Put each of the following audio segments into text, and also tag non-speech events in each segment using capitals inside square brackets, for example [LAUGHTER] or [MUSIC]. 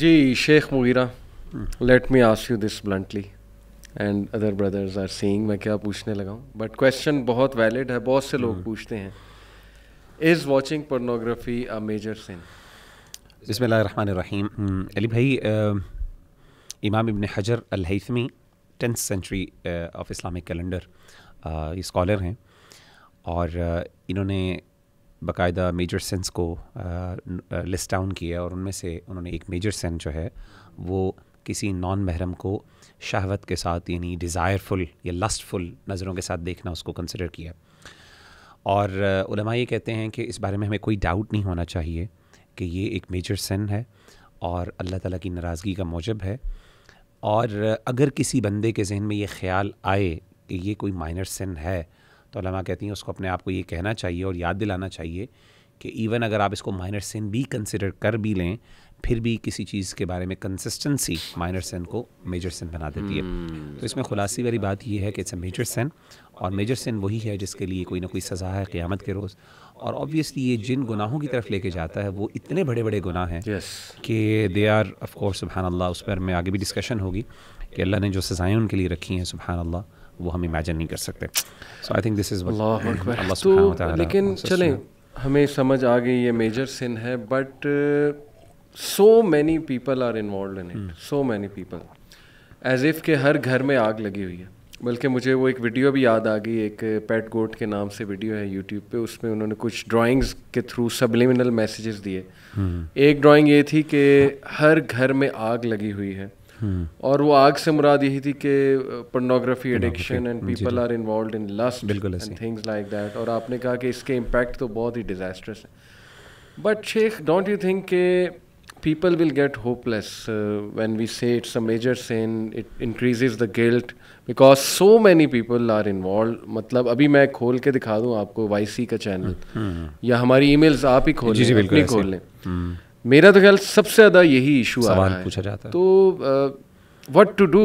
Ji Sheikh Mughira let me me you this bluntly and other brothers are seeing मैं क्या पूछने लगा हूँ बट क्वेश्चन बहुत वैलिड है बहुत से लोग hmm. पूछते हैं is watching pornography a major sin रहीम अली भाई imam Ibn Hajar al tenth century of Islamic calendar scholar हैं और इन्होंने बाकायदा मेजर सेंस को लिस्ट डाउन किया और उनमें से उन्होंने एक मेजर सेंस जो है वो किसी नॉन महरम को शहवत के साथ यानी डिज़ायरफुल या लस्टफुल नज़रों के साथ देखना उसको कंसिडर किया और उलमा ये कहते हैं कि इस बारे में हमें कोई डाउट नहीं होना चाहिए कि ये एक मेजर सन है और अल्लाह ताला की नाराज़गी का मौजब है और अगर किसी बंदे के जहन में ये ख्याल आए कि ये कोई माइनर सन है तो लमा कहती हैं उसको अपने आप को ये कहना चाहिए और याद दिलाना चाहिए कि इवन अगर आप इसको माइनर सिन भी कंसिडर कर भी लें फिर भी किसी चीज़ के बारे में कंसिस्टेंसी माइनर सिन को मेजर सिन बना देती है हम्म, तो इसमें खुलासी वाली बात यह है कि इट्स अ मेजर सिन और मेजर सिन वही है जिसके लिए कोई ना कोई सज़ा है क़्यामत के रोज़ और ऑब्वियसली ये जिन गुनाहों की तरफ लेके जाता है वो इतने बड़े बड़े गुनाह हैं yes. कि दे आर ऑफ़ कोर्स उस पर मैं आगे भी डिस्कशन होगी कि अल्लाह ने जो सज़ाएँ उनके लिए रखी हैं सुबहानल्ला वो हम इमेजिन नहीं कर सकते so I think this is लेकिन चलें हमें समझ आ गई ये मेजर सिन है but so many people are involve in it so many people as if के हर घर में आग लगी हुई है बल्कि मुझे वो एक वीडियो भी याद आ गई एक पेट गोट के नाम से वीडियो है यूट्यूब पे उसमें उन्होंने कुछ ड्राइंग्स के थ्रू सबलिमिनल मैसेजेस दिए hmm. एक ड्राइंग ये थी कि हर घर में आग लगी हुई है और वो आग से मुराद यही थी कि pornography addiction and people are involve in lust बिल्कुल थिंग्स लाइक दैट और आपने कहा कि इसके इम्पैक्ट तो बहुत ही डिजास्ट्रस है but Sheikh don't you think के people will get hopeless uh, we say it's a major sin it it the guilt because so many people are involve मतलब अभी मैं खोल के दिखा दूँ आपको वाईसी का चैनल हम्म, हम्म। या हमारी ईमेल्स आप ही खोल जी जी खोल लें हम्म। मेरा तो ख्याल सबसे ज़्यादा यही इशू आ रहा है पूछा जाता है तो व्हाट टू डू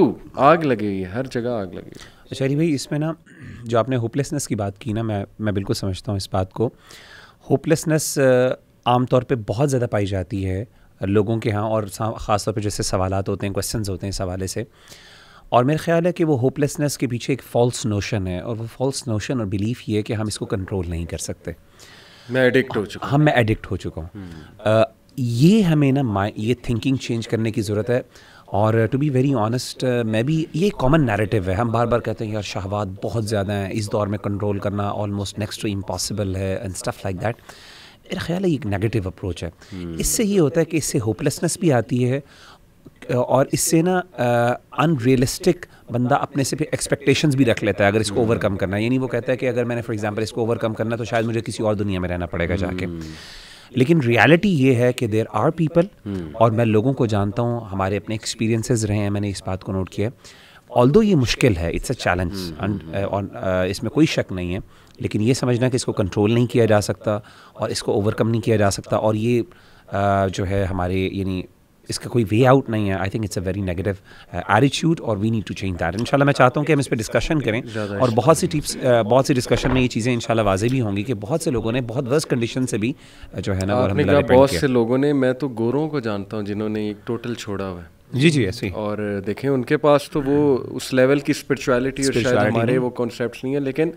आग लगेगी हर जगह आग लगेगी शहरी भाई इसमें ना जो आपने होपलेसनेस की बात की ना मैं मैं बिल्कुल समझता हूँ इस बात को होपलेसनेस आमतौर पे बहुत ज़्यादा पाई जाती है लोगों के यहाँ और ख़ास तौर पे जैसे सवाल होते हैं क्वेश्चंस होते हैं इस हवाले से और मेरा ख्याल है कि वो होपलेसनेस के पीछे एक फॉल्स नोशन है और वो फॉल्स नोशन और बिलीफ ये है कि हम इसको कंट्रोल नहीं कर सकते मैं एडिक्ट हो चुका हूँ मैं एडिक्ट हो चुका हूँ हम्म। ये हमें ना ये थिंकिंग चेंज करने की ज़रूरत है और टू बी वेरी ऑनेस्ट मैं भी ये कॉमन नैरेटिव है हम बार बार कहते हैं यार शहवाद बहुत ज़्यादा है इस दौर में कंट्रोल करना ऑलमोस्ट नेक्स्ट टू इम्पॉसिबल है एंड स्टफ लाइक दैट मेरा ख्याल है एक नेगेटिव अप्रोच है hmm. इससे ये होता है कि इससे होपलेसनेस भी आती है और इससे ना अनरियलिस्टिक uh, बंदा अपने से फिर एक्सपेक्टेशंस भी रख लेता है अगर इसको ओवरकम करना है यानी वो कहता है कि अगर मैंने फॉर एग्जांपल इसको ओवरकम करना है तो शायद मुझे किसी और दुनिया में रहना पड़ेगा जाके hmm. लेकिन रियलिटी ये है कि देर आर पीपल और मैं लोगों को जानता हूँ हमारे अपने एक्सपीरियंसेस रहे हैं मैंने इस बात को नोट किया है ऑल ये मुश्किल है इट्स अ चैलेंज और uh, इसमें कोई शक नहीं है लेकिन ये समझना कि इसको कंट्रोल नहीं किया जा सकता और इसको ओवरकम नहीं किया जा सकता और ये uh, जो है हमारे यानी इसका कोई वे आउट नहीं है I think it's a very negative attitude और we need to change that इनशाला मैं चाहता हूँ कि हम इस पर डिस्कशन करें और बहुत सी टिप्स uh, बहुत सी डिस्कशन में ये चीज़ें इंशाल्लाह वाजे भी होंगी कि बहुत से लोगों ने बहुत वर्स्ट कंडीशन से भी uh, जो है ना बहुत से लोगों ने मैं तो गोरों को जानता हूँ जिन्होंने एक टोटल छोड़ा हुआ है जी जी ऐसे और देखें उनके पास तो वो उस लेवल की स्पिरिचुअलिटी और शायद हमारे वो कॉन्सेप्ट नहीं है लेकिन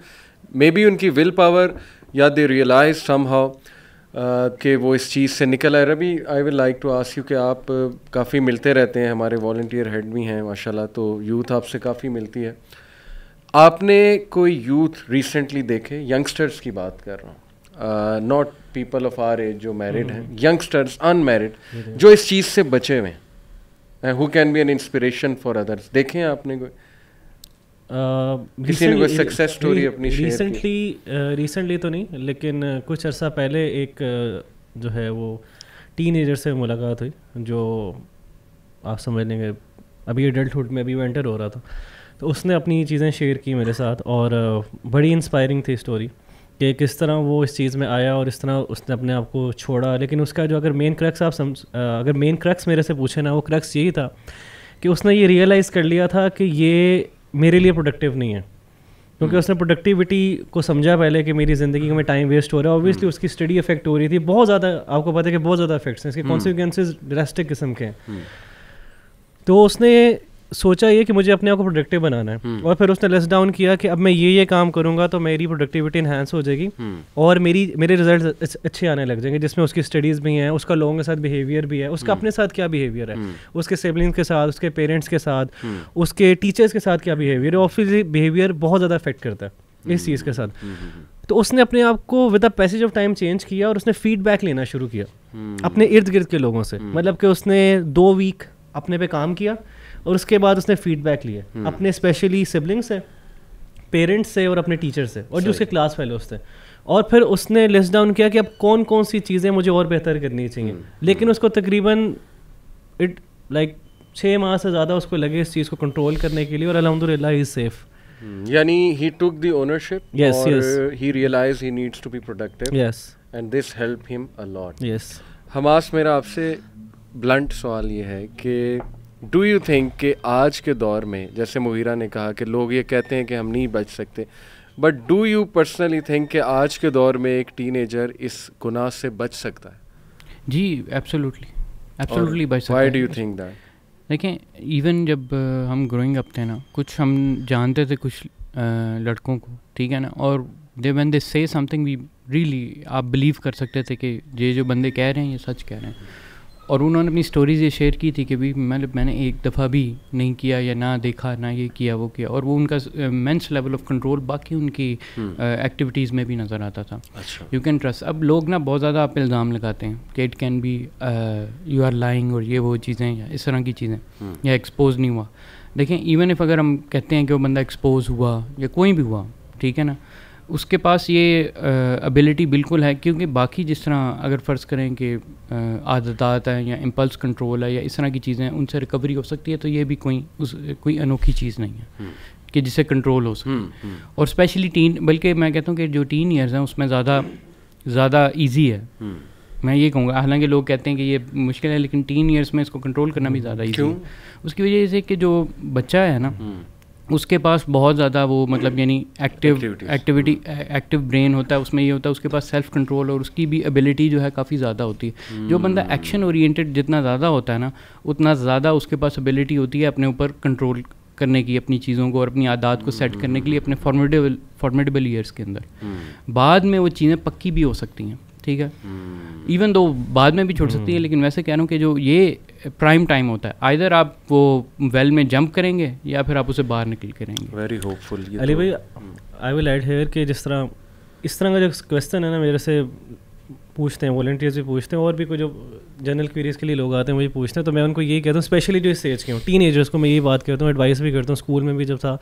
मे बी उनकी विल पावर या दे रियलाइज सम हाउ कि वो इस चीज़ से निकल आए रबी I will like to ask you कि आप काफ़ी मिलते रहते हैं हमारे वॉल्टियर हेड भी हैं माशाल्लाह तो यूथ आपसे काफ़ी मिलती है आपने कोई यूथ रिसेंटली देखे यंगस्टर्स की बात कर रहा हूँ not people of our age जो मैरिड हैं यंगस्टर्स हम्म। अनमैरिड जो इस चीज़ से बचे हुए हैं who can be an inspiration for others देखें आपने कोई Uh, किसी ने कोई सक्सेस स्टोरी अपनी रिसेंटली रिसेंटली uh, तो नहीं लेकिन uh, कुछ अर्सा पहले एक जो है वो टीन एजर से मुलाकात हुई जो आप समझ लेंगे अभी एडल्टहुड में अभी वो एंटर हो रहा था तो उसने अपनी चीज़ें शेयर की मेरे साथ और बड़ी इंस्पायरिंग थी स्टोरी कि किस तरह वो इस चीज़ में आया और इस तरह उसने अपने आप को छोड़ा लेकिन उसका जो अगर मेन क्रक्स आप समझ अगर मेन क्रक्स मेरे से पूछे ना वो क्रक्स यही था कि उसने ये रियलाइज़ कर लिया था कि ये मेरे लिए प्रोडक्टिव नहीं है क्योंकि hmm. उसने प्रोडक्टिविटी को समझा पहले कि मेरी ज़िंदगी में टाइम वेस्ट हो रहा है ऑब्वियसली hmm. उसकी स्टडी इफेक्ट हो रही थी बहुत ज़्यादा आपको पता है कि बहुत ज़्यादा इफेक्ट्स हैं इसके कॉन्सिक्वेंसेज hmm. ड्रेस्टिक किस्म के हैं तो उसने सोचा ये कि मुझे अपने आप को प्रोडक्टिव बनाना है हम्म। और फिर उसने लेस डाउन किया कि अब मैं ये ये काम करूँगा तो मेरी प्रोडक्टिविटी इन्हांस हो जाएगी हम्म। और मेरी मेरे रिजल्ट अच्छे आने लग जाएंगे जिसमें उसकी स्टडीज़ भी हैं उसका लोगों के साथ बिहेवियर भी है उसका हम्म। अपने साथ क्या बिहेवियर है उसके सिबलिंग्स के साथ उसके पेरेंट्स के साथ उसके टीचर्स के साथ क्या बिहेवियर है ऑफिस बिहेवियर बहुत ज़्यादा अफेक्ट करता है इस चीज़ के साथ तो उसने अपने आप को with passage of time change किया और उसने फीडबैक लेना शुरू किया अपने इर्द गिर्द के लोगों से मतलब कि उसने दो वीक अपने पे काम किया और उसके बाद उसने फीडबैक लिए हम्म। अपने स्पेशली सिबलिंग से पेरेंट्स से और अपने टीचर से और जो उसके क्लास फेलोज थे और फिर उसने लिस्ट डाउन किया कि अब कौन कौन सी चीज़ें मुझे और बेहतर करनी चाहिए हम्म, हम्म। लेकिन उसको तकरीबन इट लाइक छः माह से ज़्यादा उसको लगे इस चीज़ को कंट्रोल करने के लिए और अलहमद ला इज़ सेफ़ यानी he took the ownership yes yes he realise he needs to be productive yes and this help him a lot yes Hamas मेरा आपसे ब्लंट सवाल ये है कि डू यू थिंक कि आज के दौर में जैसे मुहिरा ने कहा कि लोग ये कहते हैं कि हम नहीं बच सकते but do you personally think कि आज के दौर में एक टीनेजर इस गुनाह से बच सकता है जी एब्सोल्युटली एब्सोल्युटली बच सकता डू यू थिंक दैट देखें इवन जब हम ग्रोइंग अप थे ना कुछ हम जानते थे कुछ लड़कों को ठीक है ना और दे one they say something we really आप बिलीव कर सकते थे कि ये जो बंदे कह रहे हैं ये सच कह रहे हैं और उन्होंने अपनी स्टोरीज ये शेयर की थी कि भी मतलब मैंने एक दफ़ा भी नहीं किया या ना देखा ना ये किया वो किया और वो उनका मेंस लेवल ऑफ कंट्रोल बाकी उनकी एक्टिविटीज़ हम्म। uh, में भी नज़र आता था यू कैन ट्रस्ट अब लोग ना बहुत ज़्यादा आप इल्ज़ाम लगाते हैं कि it can be you are lying और ये वो चीज़ें या इस तरह की चीज़ें हम्म। या एक्सपोज नहीं हुआ देखें इवन इफ़ अगर हम कहते हैं कि वो बंदा एक्सपोज हुआ या कोई भी हुआ ठीक है ना उसके पास ये एबिलिटी बिल्कुल है क्योंकि बाकी जिस तरह अगर फ़र्ज़ करें कि आदतात हैं या इम्पल्स कंट्रोल है या इस तरह की चीज़ें हैं उनसे रिकवरी हो सकती है तो ये भी कोई उस कोई अनोखी चीज़ नहीं है हम्म। कि जिससे कंट्रोल हो सके हम्म, हम्म। और स्पेशली टीन बल्कि मैं कहता हूँ कि जो टीन ईयर्स हैं उसमें ज़्यादा ज़्यादा ईजी है मैं ये कहूँगा हालांकि लोग कहते हैं कि ये मुश्किल है लेकिन टीन ईयर्स में इसको कंट्रोल करना भी ज़्यादा ईजी है उसकी वजह से कि जो बच्चा है ना उसके पास बहुत ज़्यादा वो मतलब यानी एक्टिव एक्टिविटी एक्टिव ब्रेन होता है उसमें ये होता है उसके पास सेल्फ कंट्रोल और उसकी भी एबिलिटी जो है काफ़ी ज़्यादा होती है जो बंदा एक्शन हम्म। ओरिएंटेड जितना ज़्यादा होता है ना उतना ज़्यादा उसके पास एबिलिटी होती है अपने ऊपर कंट्रोल करने की अपनी चीज़ों को और अपनी आदत को सेट करने के लिए अपने फॉर्मेडेबल फॉर्मेडेबल ईयर्स के अंदर हम्म। बाद में वो चीज़ें पक्की भी हो सकती हैं ठीक है इवन हम्म। दो बाद में भी छोड़ सकती है लेकिन वैसे कह रहा हूँ कि जो ये प्राइम टाइम होता है आइधर आप वो वेल में जंप करेंगे या फिर आप उसे बाहर निकल करेंगे वेरी होपफुल अली तो- भाई आई विल एड हेयर कि जिस तरह इस तरह का जो क्वेश्चन है ना मेरे से पूछते हैं वॉल्टियर्स भी पूछते हैं और भी कोई जो जनरल क्वेरीज के लिए लोग आते हैं वही पूछते हैं तो मैं उनको ये कहता हूँ स्पेशली जो इस एज के हूँ टीन एजर्स को मैं ये बात करता हूँ एडवाइस भी करता हूँ स्कूल में भी जब था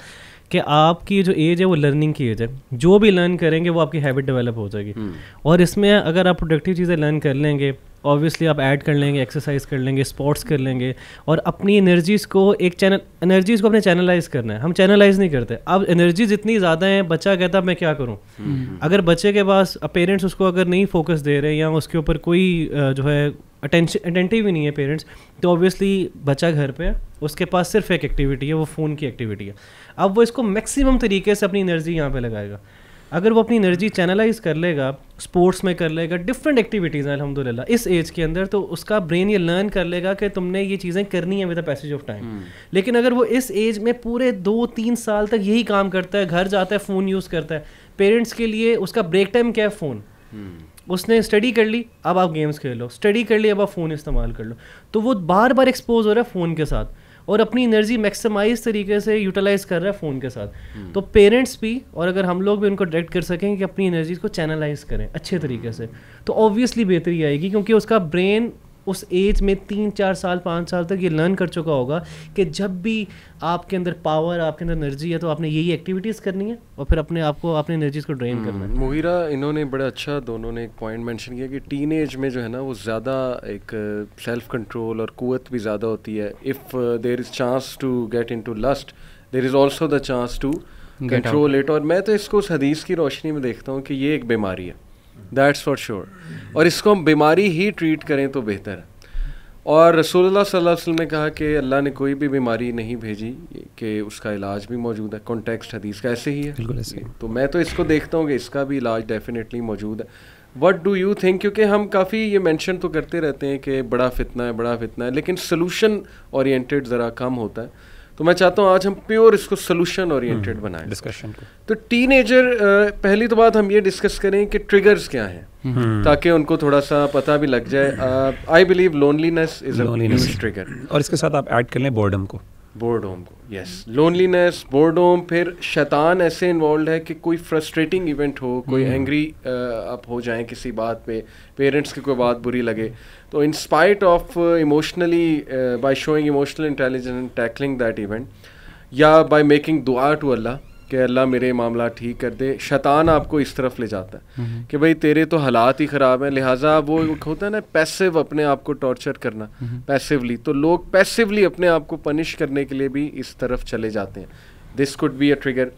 कि आपकी जो एज है वो लर्निंग की एज है जो भी लर्न करेंगे वो आपकी हैबिट डेवलप हो जाएगी हम्म। और इसमें अगर आप प्रोडक्टिव चीज़ें लर्न कर लेंगे ऑब्वियसली आप ऐड कर लेंगे एक्सरसाइज कर लेंगे स्पोर्ट्स कर लेंगे और अपनी एनर्जीज़ को एक चैनल एनर्जीज़ को अपने चैनलाइज करना है हम चैनलाइज नहीं करते अब एनर्जी जितनी ज़्यादा है बच्चा कहता मैं क्या करूँ हम्म। अगर बच्चे के पास पेरेंट्स उसको अगर नहीं फोकस दे रहे या उसके ऊपर कोई जो है अटेंशन अटेंटिव ही नहीं है पेरेंट्स तो ऑब्वियसली बच्चा घर पे है उसके पास सिर्फ एक एक्टिविटी है वो फ़ोन की एक्टिविटी है अब वो इसको मैक्सिमम तरीके से अपनी एनर्जी यहाँ पे लगाएगा अगर वो अपनी एनर्जी चैनलाइज कर लेगा स्पोर्ट्स में कर लेगा डिफरेंट एक्टिविटीज़ हैं अलहमदिल्ला इस एज के अंदर तो उसका ब्रेन ये लर्न कर लेगा कि तुमने ये चीज़ें करनी है with the passage of time लेकिन अगर वो इस एज में पूरे दो तीन साल तक यही काम करता है घर जाता है फ़ोन यूज़ करता है पेरेंट्स के लिए उसका ब्रेक टाइम क्या है फ़ोन हम्म। उसने स्टडी कर ली अब आप गेम्स खेल लो स्टडी कर ली अब आप फ़ोन इस्तेमाल कर लो तो वो बार बार एक्सपोज हो रहा है फ़ोन के साथ और अपनी एनर्जी मैक्सिमाइज तरीके से यूटिलाइज कर रहा है फ़ोन के साथ तो पेरेंट्स भी और अगर हम लोग भी उनको डायरेक्ट कर सकें कि अपनी एनर्जी को चैनलाइज करें अच्छे तरीके से तो ऑब्वियसली बेहतरी आएगी क्योंकि उसका ब्रेन उस एज में तीन चार साल पाँच साल तक ये लर्न कर चुका होगा कि जब भी आपके अंदर पावर आपके अंदर एनर्जी है तो आपने यही एक्टिविटीज़ करनी है और फिर अपने आप को अपने एनर्जीज़ को ड्रेन हम्म, करना है मुहिरा इन्होंने बड़ा अच्छा दोनों ने एक पॉइंट मेंशन किया कि टीन एज में जो है ना वो ज़्यादा एक सेल्फ कंट्रोल और कुत भी ज़्यादा होती है if there is chance to get into lust there is also the chance to control it और मैं तो इसको उस हदीस की रोशनी में देखता हूँ कि ये एक बीमारी है दैट्स फॉर श्योर और इसको हम बीमारी ही ट्रीट करें तो बेहतर है और रसूलुल्लाह सल्लल्लाहु अलैहि वसल्लम ने कहा कि अल्लाह ने कोई भी बीमारी नहीं भेजी कि उसका इलाज भी मौजूद है कॉन्टेक्स्ट हदीस का ऐसे ही है बिल्कुल ऐसे ही तो मैं तो इसको देखता हूँ कि इसका भी इलाज डेफिनेटली मौजूद है वट डू यू थिंक क्योंकि हम काफ़ी ये मैंशन तो करते रहते हैं कि बड़ा फितना है बड़ा फितना है लेकिन सोलूशन ओरिएंटेड ज़रा कम होता है तो मैं चाहता हूँ आज हम प्योर इसको सोल्यूशन ओरिएंटेड बनाए डिस्कशन तो टीन पहली तो बात हम ये डिस्कस करें कि ट्रिगर्स क्या हैं हम्म। ताकि उनको थोड़ा सा पता भी लग जाए I believe loneliness is trigger और इसके साथ आप ऐड कर लें बोर्डम को बोर्डोम को यस लोनलीनेस बोर्डोम फिर शैतान ऐसे इन्वॉल्व है कि कोई फ्रस्ट्रेटिंग इवेंट हो कोई एंग्री हम्म। आप हो जाएं किसी बात पे पेरेंट्स की कोई बात बुरी लगे तो inspite of emotionally by showing emotional intelligence tackling that event या बाय मेकिंग दुआ टू अल्लाह कि अल्लाह मेरे मामला ठीक कर दे शैतान आपको इस तरफ ले जाता है हम्म। कि भाई तेरे तो हालात ही ख़राब हैं लिहाजा वो होता है ना पैसिव अपने आप को टॉर्चर करना पैसिवली हम्म। तो लोग पैसिवली अपने आप को पनिश करने के लिए भी इस तरफ चले जाते हैं this could be a trigger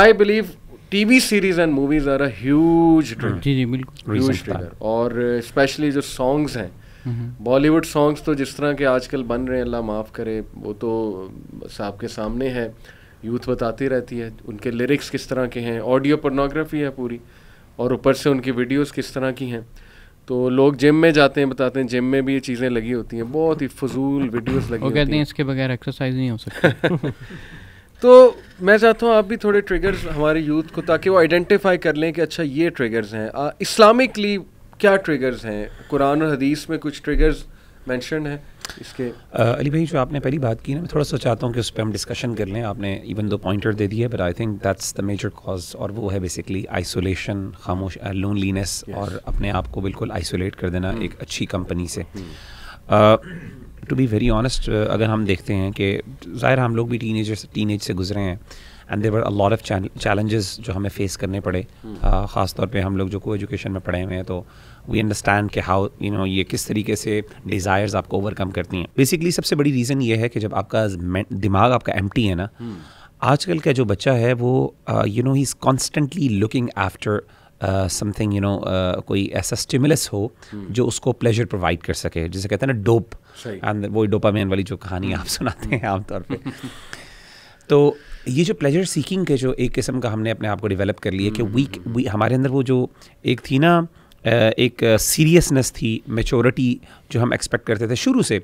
I believe TV series and movies are as जी ह्यूज ट्रिगर और स्पेशली जो सॉन्ग्स हैं बॉलीवुड हम्म। सॉन्ग्स तो जिस तरह के आजकल बन रहे हैं अल्लाह माफ़ करे वो तो आपके सामने है यूथ बताती रहती है उनके लिरिक्स किस तरह के हैं ऑडियो पोर्नोग्राफी है पूरी और ऊपर से उनकी वीडियोस किस तरह की हैं तो लोग जिम में जाते हैं बताते हैं जिम में भी ये चीज़ें लगी होती हैं बहुत ही फजूल वीडियोस लगी वो कहते हैं इसके बगैर एक्सरसाइज नहीं हो सकती [LAUGHS] तो मैं चाहता हूँ आप भी थोड़े ट्रिगर्स हमारे यूथ को ताकि वो आइडेंटिफाई कर लें कि अच्छा ये ट्रिगर्स हैं इस्लामिकली क्या ट्रिगर्स हैं कुरान और हदीस में कुछ ट्रिगर्स मैंशन हैं इसके आ, अली भाई जो आपने पहली बात की ना मैं थोड़ा सा चाहता हूँ कि उस पर हम डिस्कशन कर लें आपने इवन दो पॉइंटर दे दिए but I think that's the major cause और वो है बेसिकली आइसोलेशन खामोश लोनलीनेस yes. और अपने आप को बिल्कुल आइसोलेट कर देना hmm. एक अच्छी कंपनी से टू बी वेरी ऑनेस्ट अगर हम देखते हैं कि ज़ाहिर हम लोग भी टीन एजर टीन एज से गुजरे हैं and there were a lot of challenges जो हमें फेस करने पड़े hmm. uh, हम लोग जो को एजुकेशन में पढ़े हुए हैं तो uh, वी अंडरस्टैंड कि हाउ यू नो ये किस तरीके से डिज़ायर्स आपको ओवरकम करती हैं बेसिकली सबसे बड़ी रीज़न ये है कि जब आपका दिमाग आपका एम है ना hmm. आजकल का जो बच्चा है वो you know he is constantly looking after something you know कोई ऐसा स्टिमुलस हो hmm. जो उसको प्लेजर प्रोवाइड कर सके जिसे कहते हैं ना डोप एंड वो डोपामेन वाली जो कहानी hmm. आप सुनाते हैं आमतौर पर [LAUGHS] तो ये जो प्लेजर सीकिंग के जो एक किस्म का हमने अपने आप को डेवलप कर लिया कि वीक वी हमारे अंदर वो जो एक थी ना एक सीरियसनेस थी मेचोरिटी जो हम एक्सपेक्ट करते थे शुरू से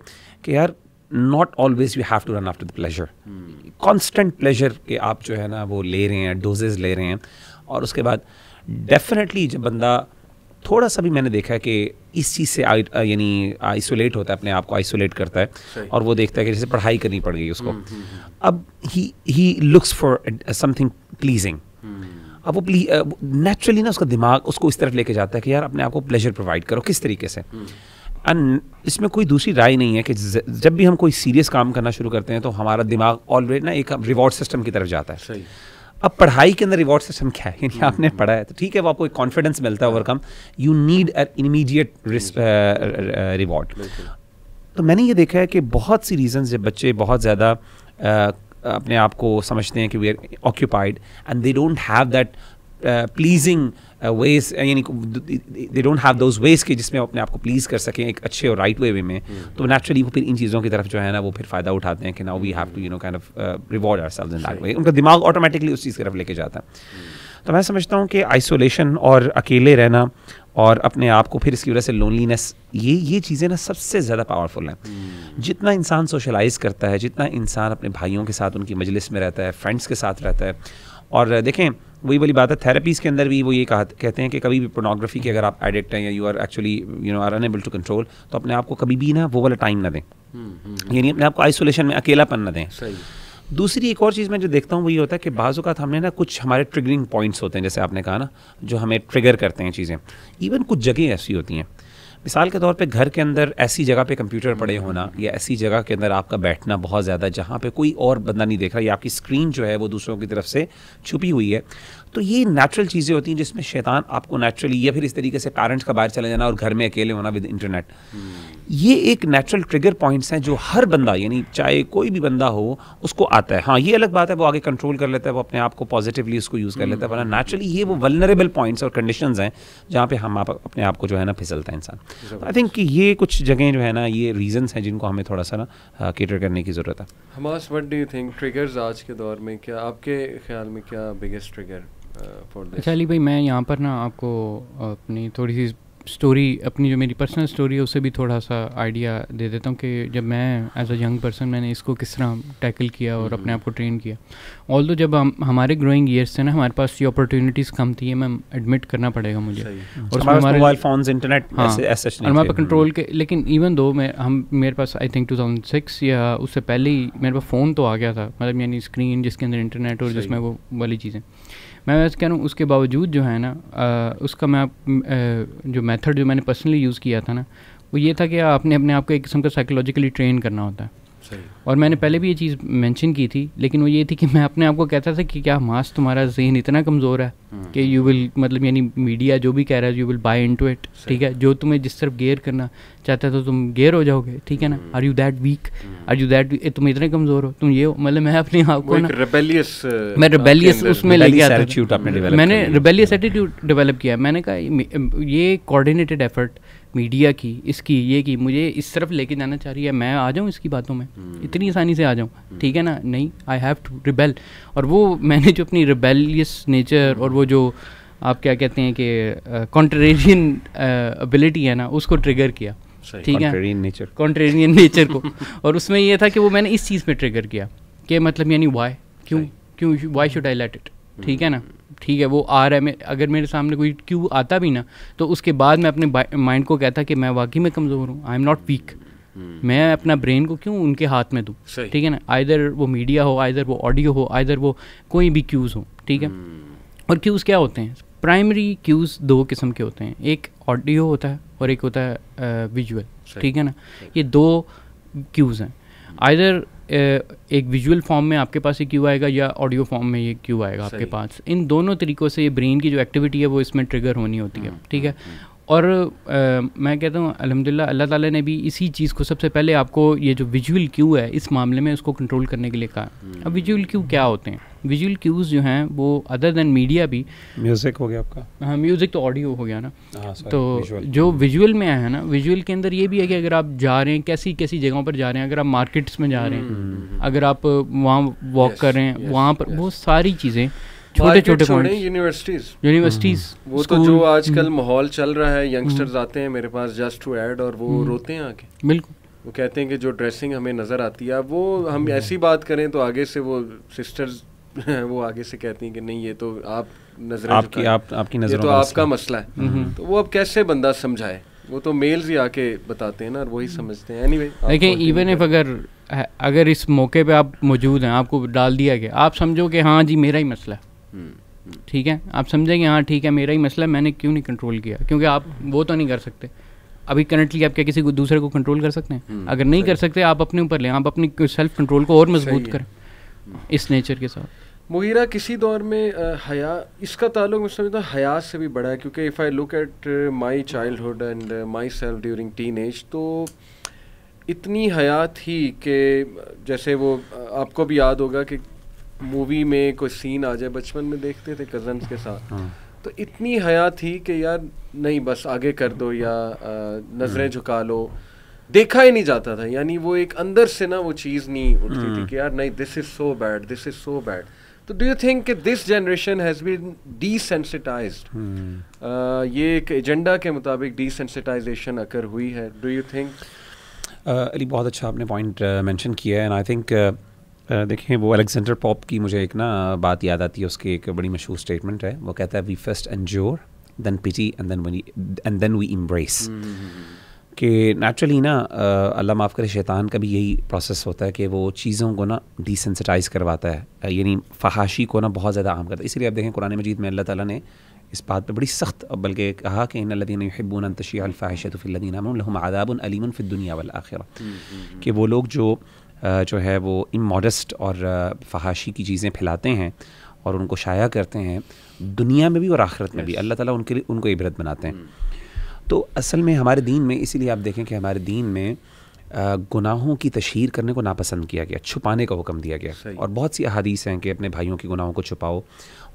कि यार not always you have to run after the pleasure constant pleasure के आप जो है ना वो ले रहे हैं डोजेज ले रहे हैं और उसके बाद डेफिनेटली जब बंदा थोड़ा सा भी मैंने देखा है कि इस चीज़ से यानी आइसोलेट होता है अपने आप को आइसोलेट करता है और वो देखता है कि जैसे पढ़ाई करनी पड़ गई उसको हम्म, हम्म, हम्म। अब he he looks for something pleasing अब वो नेचुरली ना उसका दिमाग उसको इस तरफ लेके जाता है कि यार अपने आप को प्लेजर प्रोवाइड करो किस तरीके से एंड हम्म। इसमें कोई दूसरी राय नहीं है कि जब भी हम कोई सीरियस काम करना शुरू करते हैं तो हमारा दिमाग ऑलरेडी ना एक रिवॉर्ड सिस्टम की तरफ जाता है अब पढ़ाई के अंदर रिवॉर्ड सिस्टम क्या है [LAUGHS] यानी आपने हम्म। पढ़ा है तो ठीक है वो आपको एक कॉन्फिडेंस मिलता है overcome you need a immediate reward तो मैंने ये देखा है कि बहुत सी रीजंस जब बच्चे बहुत ज़्यादा uh, अपने आप को समझते हैं कि we are occupied and they don't have that pleasing ways यानी they don't have those ways के जिसमें अपने आप को प्लीज़ कर सकें एक अच्छे और राइट वे वे में तो नेचुरली वो फिर इन चीज़ों की तरफ जो है ना वो फिर फ़ायदा उठाते हैं कि now we have to you know kind of reward ourselves in that way उनका दिमाग ऑटोमेटिकली उस चीज़ की तरफ लेके जाता है तो मैं समझता हूँ कि आइसोलेशन और अकेले रहना और अपने आप को फिर इसकी वजह से लोनलीनेस ये ये चीज़ें ना सबसे ज़्यादा पावरफुल हैं hmm. जितना इंसान सोशलाइज़ करता है जितना इंसान अपने भाइयों के साथ उनकी मजलिस में रहता है फ्रेंड्स के साथ रहता है और देखें वही वाली बात है थेरेपीज़ के अंदर भी वो ये कहा कहते हैं कि कभी भी पोर्नोग्राफी के अगर आप एडिक्ट हैं या you are actually you know are unable to control तो अपने आप को कभी भी ना वो वाला टाइम ना दें hmm, hmm, यानी अपने आप को आइसोलेशन में अकेलापन ना दें दूसरी एक और चीज़ मैं जो देखता हूँ वो ये होता है कि बाज़ात हमने ना कुछ हमारे ट्रिगरिंग पॉइंट्स होते हैं जैसे आपने कहा ना जो हमें ट्रिगर करते हैं चीज़ें इवन कुछ जगह ऐसी होती हैं मिसाल के तौर पे घर के अंदर ऐसी जगह पे कंप्यूटर पड़े होना या ऐसी जगह के अंदर आपका बैठना बहुत ज़्यादा जहाँ पे कोई और बंदा नहीं देख रहा या आपकी स्क्रीन जो है वो दूसरों की तरफ से छुपी हुई है तो ये नेचुरल चीज़ें होती हैं जिसमें शैतान आपको नेचुरली या फिर इस तरीके से पेरेंट्स का बाहर चले जाना और घर में अकेले होना विद इंटरनेट ये एक नेचुरल ट्रिगर पॉइंट्स हैं जो हर बंदा यानी चाहे कोई भी बंदा हो उसको आता है हाँ ये अलग बात है वो आगे कंट्रोल कर लेता है वो अपने आप को पॉजिटिवली उसको यूज़ कर लेता है हम्म। वरना नेचुरली ये वो वलनरेबल पॉइंट्स और कंडीशन हैं जहाँ पे हम आप अपने आप को जो है ना फिसलता है इंसान आई थिंक कि ये कुछ जगह जो है ना ये रीजनस हैं जिनको हमें थोड़ा सा ना केटर हाँ, करने की ज़रूरत है Hamas what do you think triggers आज के दौर में क्या आपके ख्याल में क्या बिगेस्ट ट्रिगर फॉर भाई मैं यहाँ पर ना आपको अपनी थोड़ी सी स्टोरी अपनी जो मेरी पर्सनल स्टोरी है उससे भी थोड़ा सा आइडिया दे देता हूँ कि जब मैं एज अ यंग पर्सन मैंने इसको किस तरह टैकल किया और अपने आप को ट्रेन किया ऑल दो जब हम हमारे ग्रोइंग ईयर्स थे ना हमारे पास ये अपॉर्चुनिटीज़ कम थी मैम एडमिट करना पड़ेगा मुझे और हमारे मोबाइल फोन इंटरनेट हाँ और हमारे हम्म। कंट्रोल के लेकिन इवन दो मैं हम मेरे पास I think two thousand six या उससे पहले ही मेरे पास फ़ोन तो आ गया था मतलब यानी स्क्रीन जिसके अंदर इंटरनेट और जिसमें वो वाली चीज़ें मैं वैसे कह रहा हूँ उसके बावजूद जो है ना उसका मैं जो मेथड जो मैंने पर्सनली यूज़ किया था ना वो ये था कि आपने अपने आप को एक किस्म का साइकोलॉजिकली ट्रेन करना होता है और मैंने पहले भी ये चीज़ मेंशन की थी लेकिन वो ये थी कि मैं अपने आप को कहता था कि क्या मास तुम्हारा जहन इतना कमज़ोर है हम्म। कि यू विल मतलब यानी मीडिया जो भी कह रहा है you will buy into it ठीक है जो तुम्हें जिस तरफ गेयर करना चाहता है तो तुम गेयर हो जाओगे ठीक है ना are you that weak are you that तुम इतने कमज़ोर हो तुम ये हो मतलब मैं अपने आप को ना रेबेलियस मैं uh, रेबेलियस उसमें लग गया मैंने रेबेलियस एटीट्यूड डेवलप किया मैंने कहा ये कोऑर्डिनेटेड एफर्ट मीडिया की इसकी ये की मुझे इस तरफ लेके जाना चाह रही है मैं आ जाऊँ इसकी बातों में हम्म। इतनी आसानी से आ जाऊँ हम्म। ठीक है ना नहीं आई हैव टू रिबेल और वो मैंने जो अपनी रिबेलियस नेचर और वो जो आप क्या कहते हैं कि कॉन्ट्रेरियन एबिलिटी है ना उसको ट्रिगर किया ठीक है नेचर कॉन्ट्रेरियन नेचर को और उसमें यह था कि वो मैंने इस चीज़ पर ट्रिगर किया कि मतलब यानी वाई क्यों क्यों why should I let it ठीक है ना ठीक है वो आ रहा है मैं अगर मेरे सामने कोई क्यू आता भी ना तो उसके बाद मैं अपने माइंड को कहता कि मैं वाकई में कमज़ोर हूँ आई एम नॉट वीक मैं अपना ब्रेन को क्यों उनके हाथ में दूँ ठीक है ना आइधर वो मीडिया हो आइधर वो ऑडियो हो आइधर वो कोई भी क्यूज़ हो ठीक है हम्म। और क्यूज़ क्या होते हैं प्राइमरी क्यूज़ दो किस्म के होते हैं एक ऑडियो होता है और एक होता है विजुअल ठीक है ना ये दो क्यूज़ हैं आइधर एक विजुअल फॉर्म में आपके पास ये क्यू आएगा या ऑडियो फॉर्म में ये क्यू आएगा आपके पास इन दोनों तरीक़ों से ये ब्रेन की जो एक्टिविटी है वो इसमें ट्रिगर होनी होती है हम्म, ठीक है हम्म, हम्म। और आ, मैं कहता हूँ अलहमदिल्ला अल्लाह ताला ने भी इसी चीज़ को सबसे पहले आपको ये जो विजुअल क्यू है इस मामले में उसको कंट्रोल करने के लिए कहा अब विजुअल हम्म। क्यू क्या होते हैं विजुअल क्यूज़ जो हैं वो अदर देन मीडिया भी म्यूज़िक हो गया आपका हाँ म्यूज़िक तो ऑडियो हो गया ना आ, हाँ, तो visual. जो विजुअल में आया है ना विजुअल के अंदर ये भी है कि अगर आप जा रहे हैं कैसी कैसी जगहों पर जा रहे हैं अगर आप मार्केट्स में जा रहे हैं हम्म। अगर आप वहाँ वॉक कर रहे हैं वहाँ पर वो सारी चीज़ें छोटे छोटे यूनिवर्सिटीज यूनिवर्सिटीज वो तो जो आजकल हम्म। माहौल चल रहा है यंगस्टर्स हम्म। आते हैं मेरे पास जस्ट टू ऐड और वो हम्म। रोते हैं आके बिल्कुल वो कहते हैं कि जो ड्रेसिंग हमें नज़र आती है वो हम ऐसी बात करें तो आगे से वो सिस्टर्स [LAUGHS] वो आगे से कहती हैं कि नहीं ये तो आप नजर आपकी आप आपकी नजर तो आपका मसला है तो वो अब कैसे बंदा समझाए वो तो मेल्स ही आके बताते हैं ना और वही समझते हैं एनीवे देखिए इवन इफ अगर अगर इस मौके पे आप मौजूद हैं आपको डाल दिया गया आप समझो कि हाँ जी मेरा ही मसला है ठीक है आप समझेंगे हाँ ठीक है मेरा ही मसला मैंने क्यों नहीं कंट्रोल किया क्योंकि आप वो तो नहीं कर सकते अभी करंटली आप क्या किसी को दूसरे को कंट्रोल कर सकते हैं हम्म, अगर नहीं कर सकते आप अपने ऊपर लें आप अपनी सेल्फ कंट्रोल को और मजबूत करें इस नेचर के साथ मुहिरा किसी दौर में हया इसका ताल्लुक मैं समझता तो हूँ हया से भी बड़ा है क्योंकि if I look at my childhood and myself during teenage तो इतनी हया थी कि जैसे वो आपको भी याद होगा कि मूवी में कोई सीन आ जाए बचपन में देखते थे कजन के साथ हाँ। तो इतनी हया थी कि यार नहीं बस आगे कर दो या नज़रें हम्म। झुका लो देखा ही नहीं जाता था यानी वो एक अंदर से ना वो चीज़ नहीं उठती थी हम्म। कि यार नहीं this is so bad this is so bad तो do you think this generation has been desensitised ये एक एजेंडा के मुताबिक डीसेंसिटाइजेशन अकर हुई है डू यू थिंक अली बहुत अच्छा आपने पॉइंट मेंशन किया है एंड आई थिंक देखें वो अलेक्जेंडर पॉप की मुझे एक ना बात याद आती है उसकी एक बड़ी मशहूर स्टेटमेंट है वो कहता है we first endure then pity and then and then we embrace कि नेचुरली ना अल्लाह माफ़ करे शैतान का भी यही प्रोसेस होता है कि वो चीज़ों को ना डिसेंसिटाइज करवाता है यानी फहाशी को ना बहुत ज़्यादा आम करता है इसीलिए आप देखें कुरान मजीद में अल्लाह ताला ने इस बात पर बड़ी सख्त बल्कि कहा कि इन लदीन हब्बून तशी अलफ़ाहिशत आदाबन अलीमन फ़िदुनिया वाल आखिर हम्म, हम्म, हम्म। कि वो लोग जो जो है वो इमॉडस्ट और फहाशी की चीज़ें फैलाते हैं और उनको शाया करते हैं दुनिया में भी और आखिरत में भी अल्लाह ताला उनके लिए उनको इबरत बनाते हैं हम्म। तो असल में हमारे दीन में इसीलिए आप देखें कि हमारे दीन में गुनाहों की तशहर करने को नापसंद किया गया छुपाने का हुक्म दिया गया और बहुत सी अहादीस हैं कि अपने भाइयों के गुनाहों को छुपाओ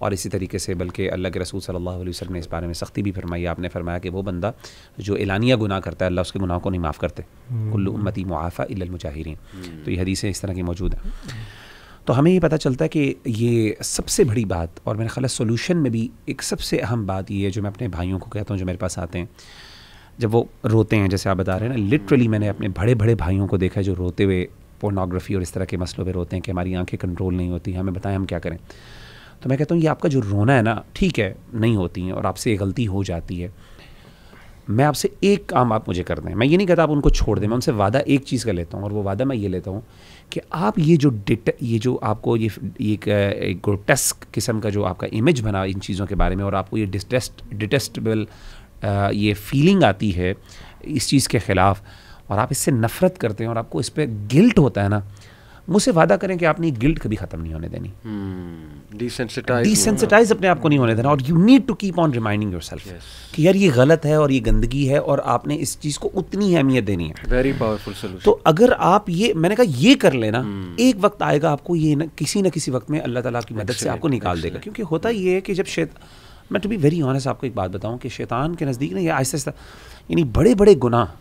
और इसी तरीके से बल्कि अल्लाह के रसूल सल्लल्लाहु अलैहि वसल्लम ने इस बारे में सख्ती भी फरमाई आपने फरमाया कि वो बंदा जो एलानिया गुनाह करता है अल्लाह उसके गुनाह को नहीं माफ़ करते हम्म। कुल्लू उम्मती मुआफ़ा इलमुजाहरीन हम्म। तो ये हदीसें इस तरह की मौजूद हैं तो हमें ये पता चलता है कि ये सबसे बड़ी बात और मेरे ख्याल सोल्यूशन में भी एक सबसे अहम बात ये है जो मैं अपने भाइयों को कहता हूँ जो मेरे पास आते हैं जब वो रोते हैं जैसे आप बता रहे हैं ना लिटरली मैंने अपने बड़े बड़े भाइयों को देखा है जो रोते हुए पोर्नोग्राफी और इस तरह के मसलों पर रोते हैं कि हमारी आंखें कंट्रोल नहीं होती हमें बताएं हम क्या करें तो मैं कहता हूँ ये आपका जो रोना है ना ठीक है नहीं होती हैं और आपसे ये गलती हो जाती है मैं आपसे एक काम आप मुझे कर दें मैं ये नहीं कहता आप उनको छोड़ दें मैं उनसे वादा एक चीज़ का लेता हूँ और वो वादा मैं ये लेता हूँ कि आप ये जो डिट ये जो आपको ये एक, एक ग्रोटेस्क किस्म का जो आपका इमेज बना इन चीज़ों के बारे में और आपको ये डिस्टेस्ट डिटेस्टेबल ये फीलिंग आती है इस चीज़ के ख़िलाफ़ और आप इससे नफ़रत करते हैं और आपको इस पर गिल्ट होता है ना मुझसे वादा करें कि आपने गिल्ट कभी खत्म नहीं होने देनी डिसेंसिटाइज हम्म, hmm. अपने आप को नहीं होने देना और you need to keep on reminding yourself कि यार ये गलत है और ये गंदगी है और आपने इस चीज़ को उतनी अहमियत देनी है वेरी पावरफुल सोल्यूशन तो अगर आप ये मैंने कहा ये कर लेना hmm. एक वक्त आएगा आपको ये ना किसी ना किसी वक्त में अल्लाह तला की मदद से आपको निकाल देगा क्योंकि होता ये है कि जब शैत मैं टू बी वेरी ऑनेस्ट आपको एक बात बताऊँ कि शैतान के नज़दीक ना ये आहिस्ता आहिस्ता यानी बड़े बड़े गुनाह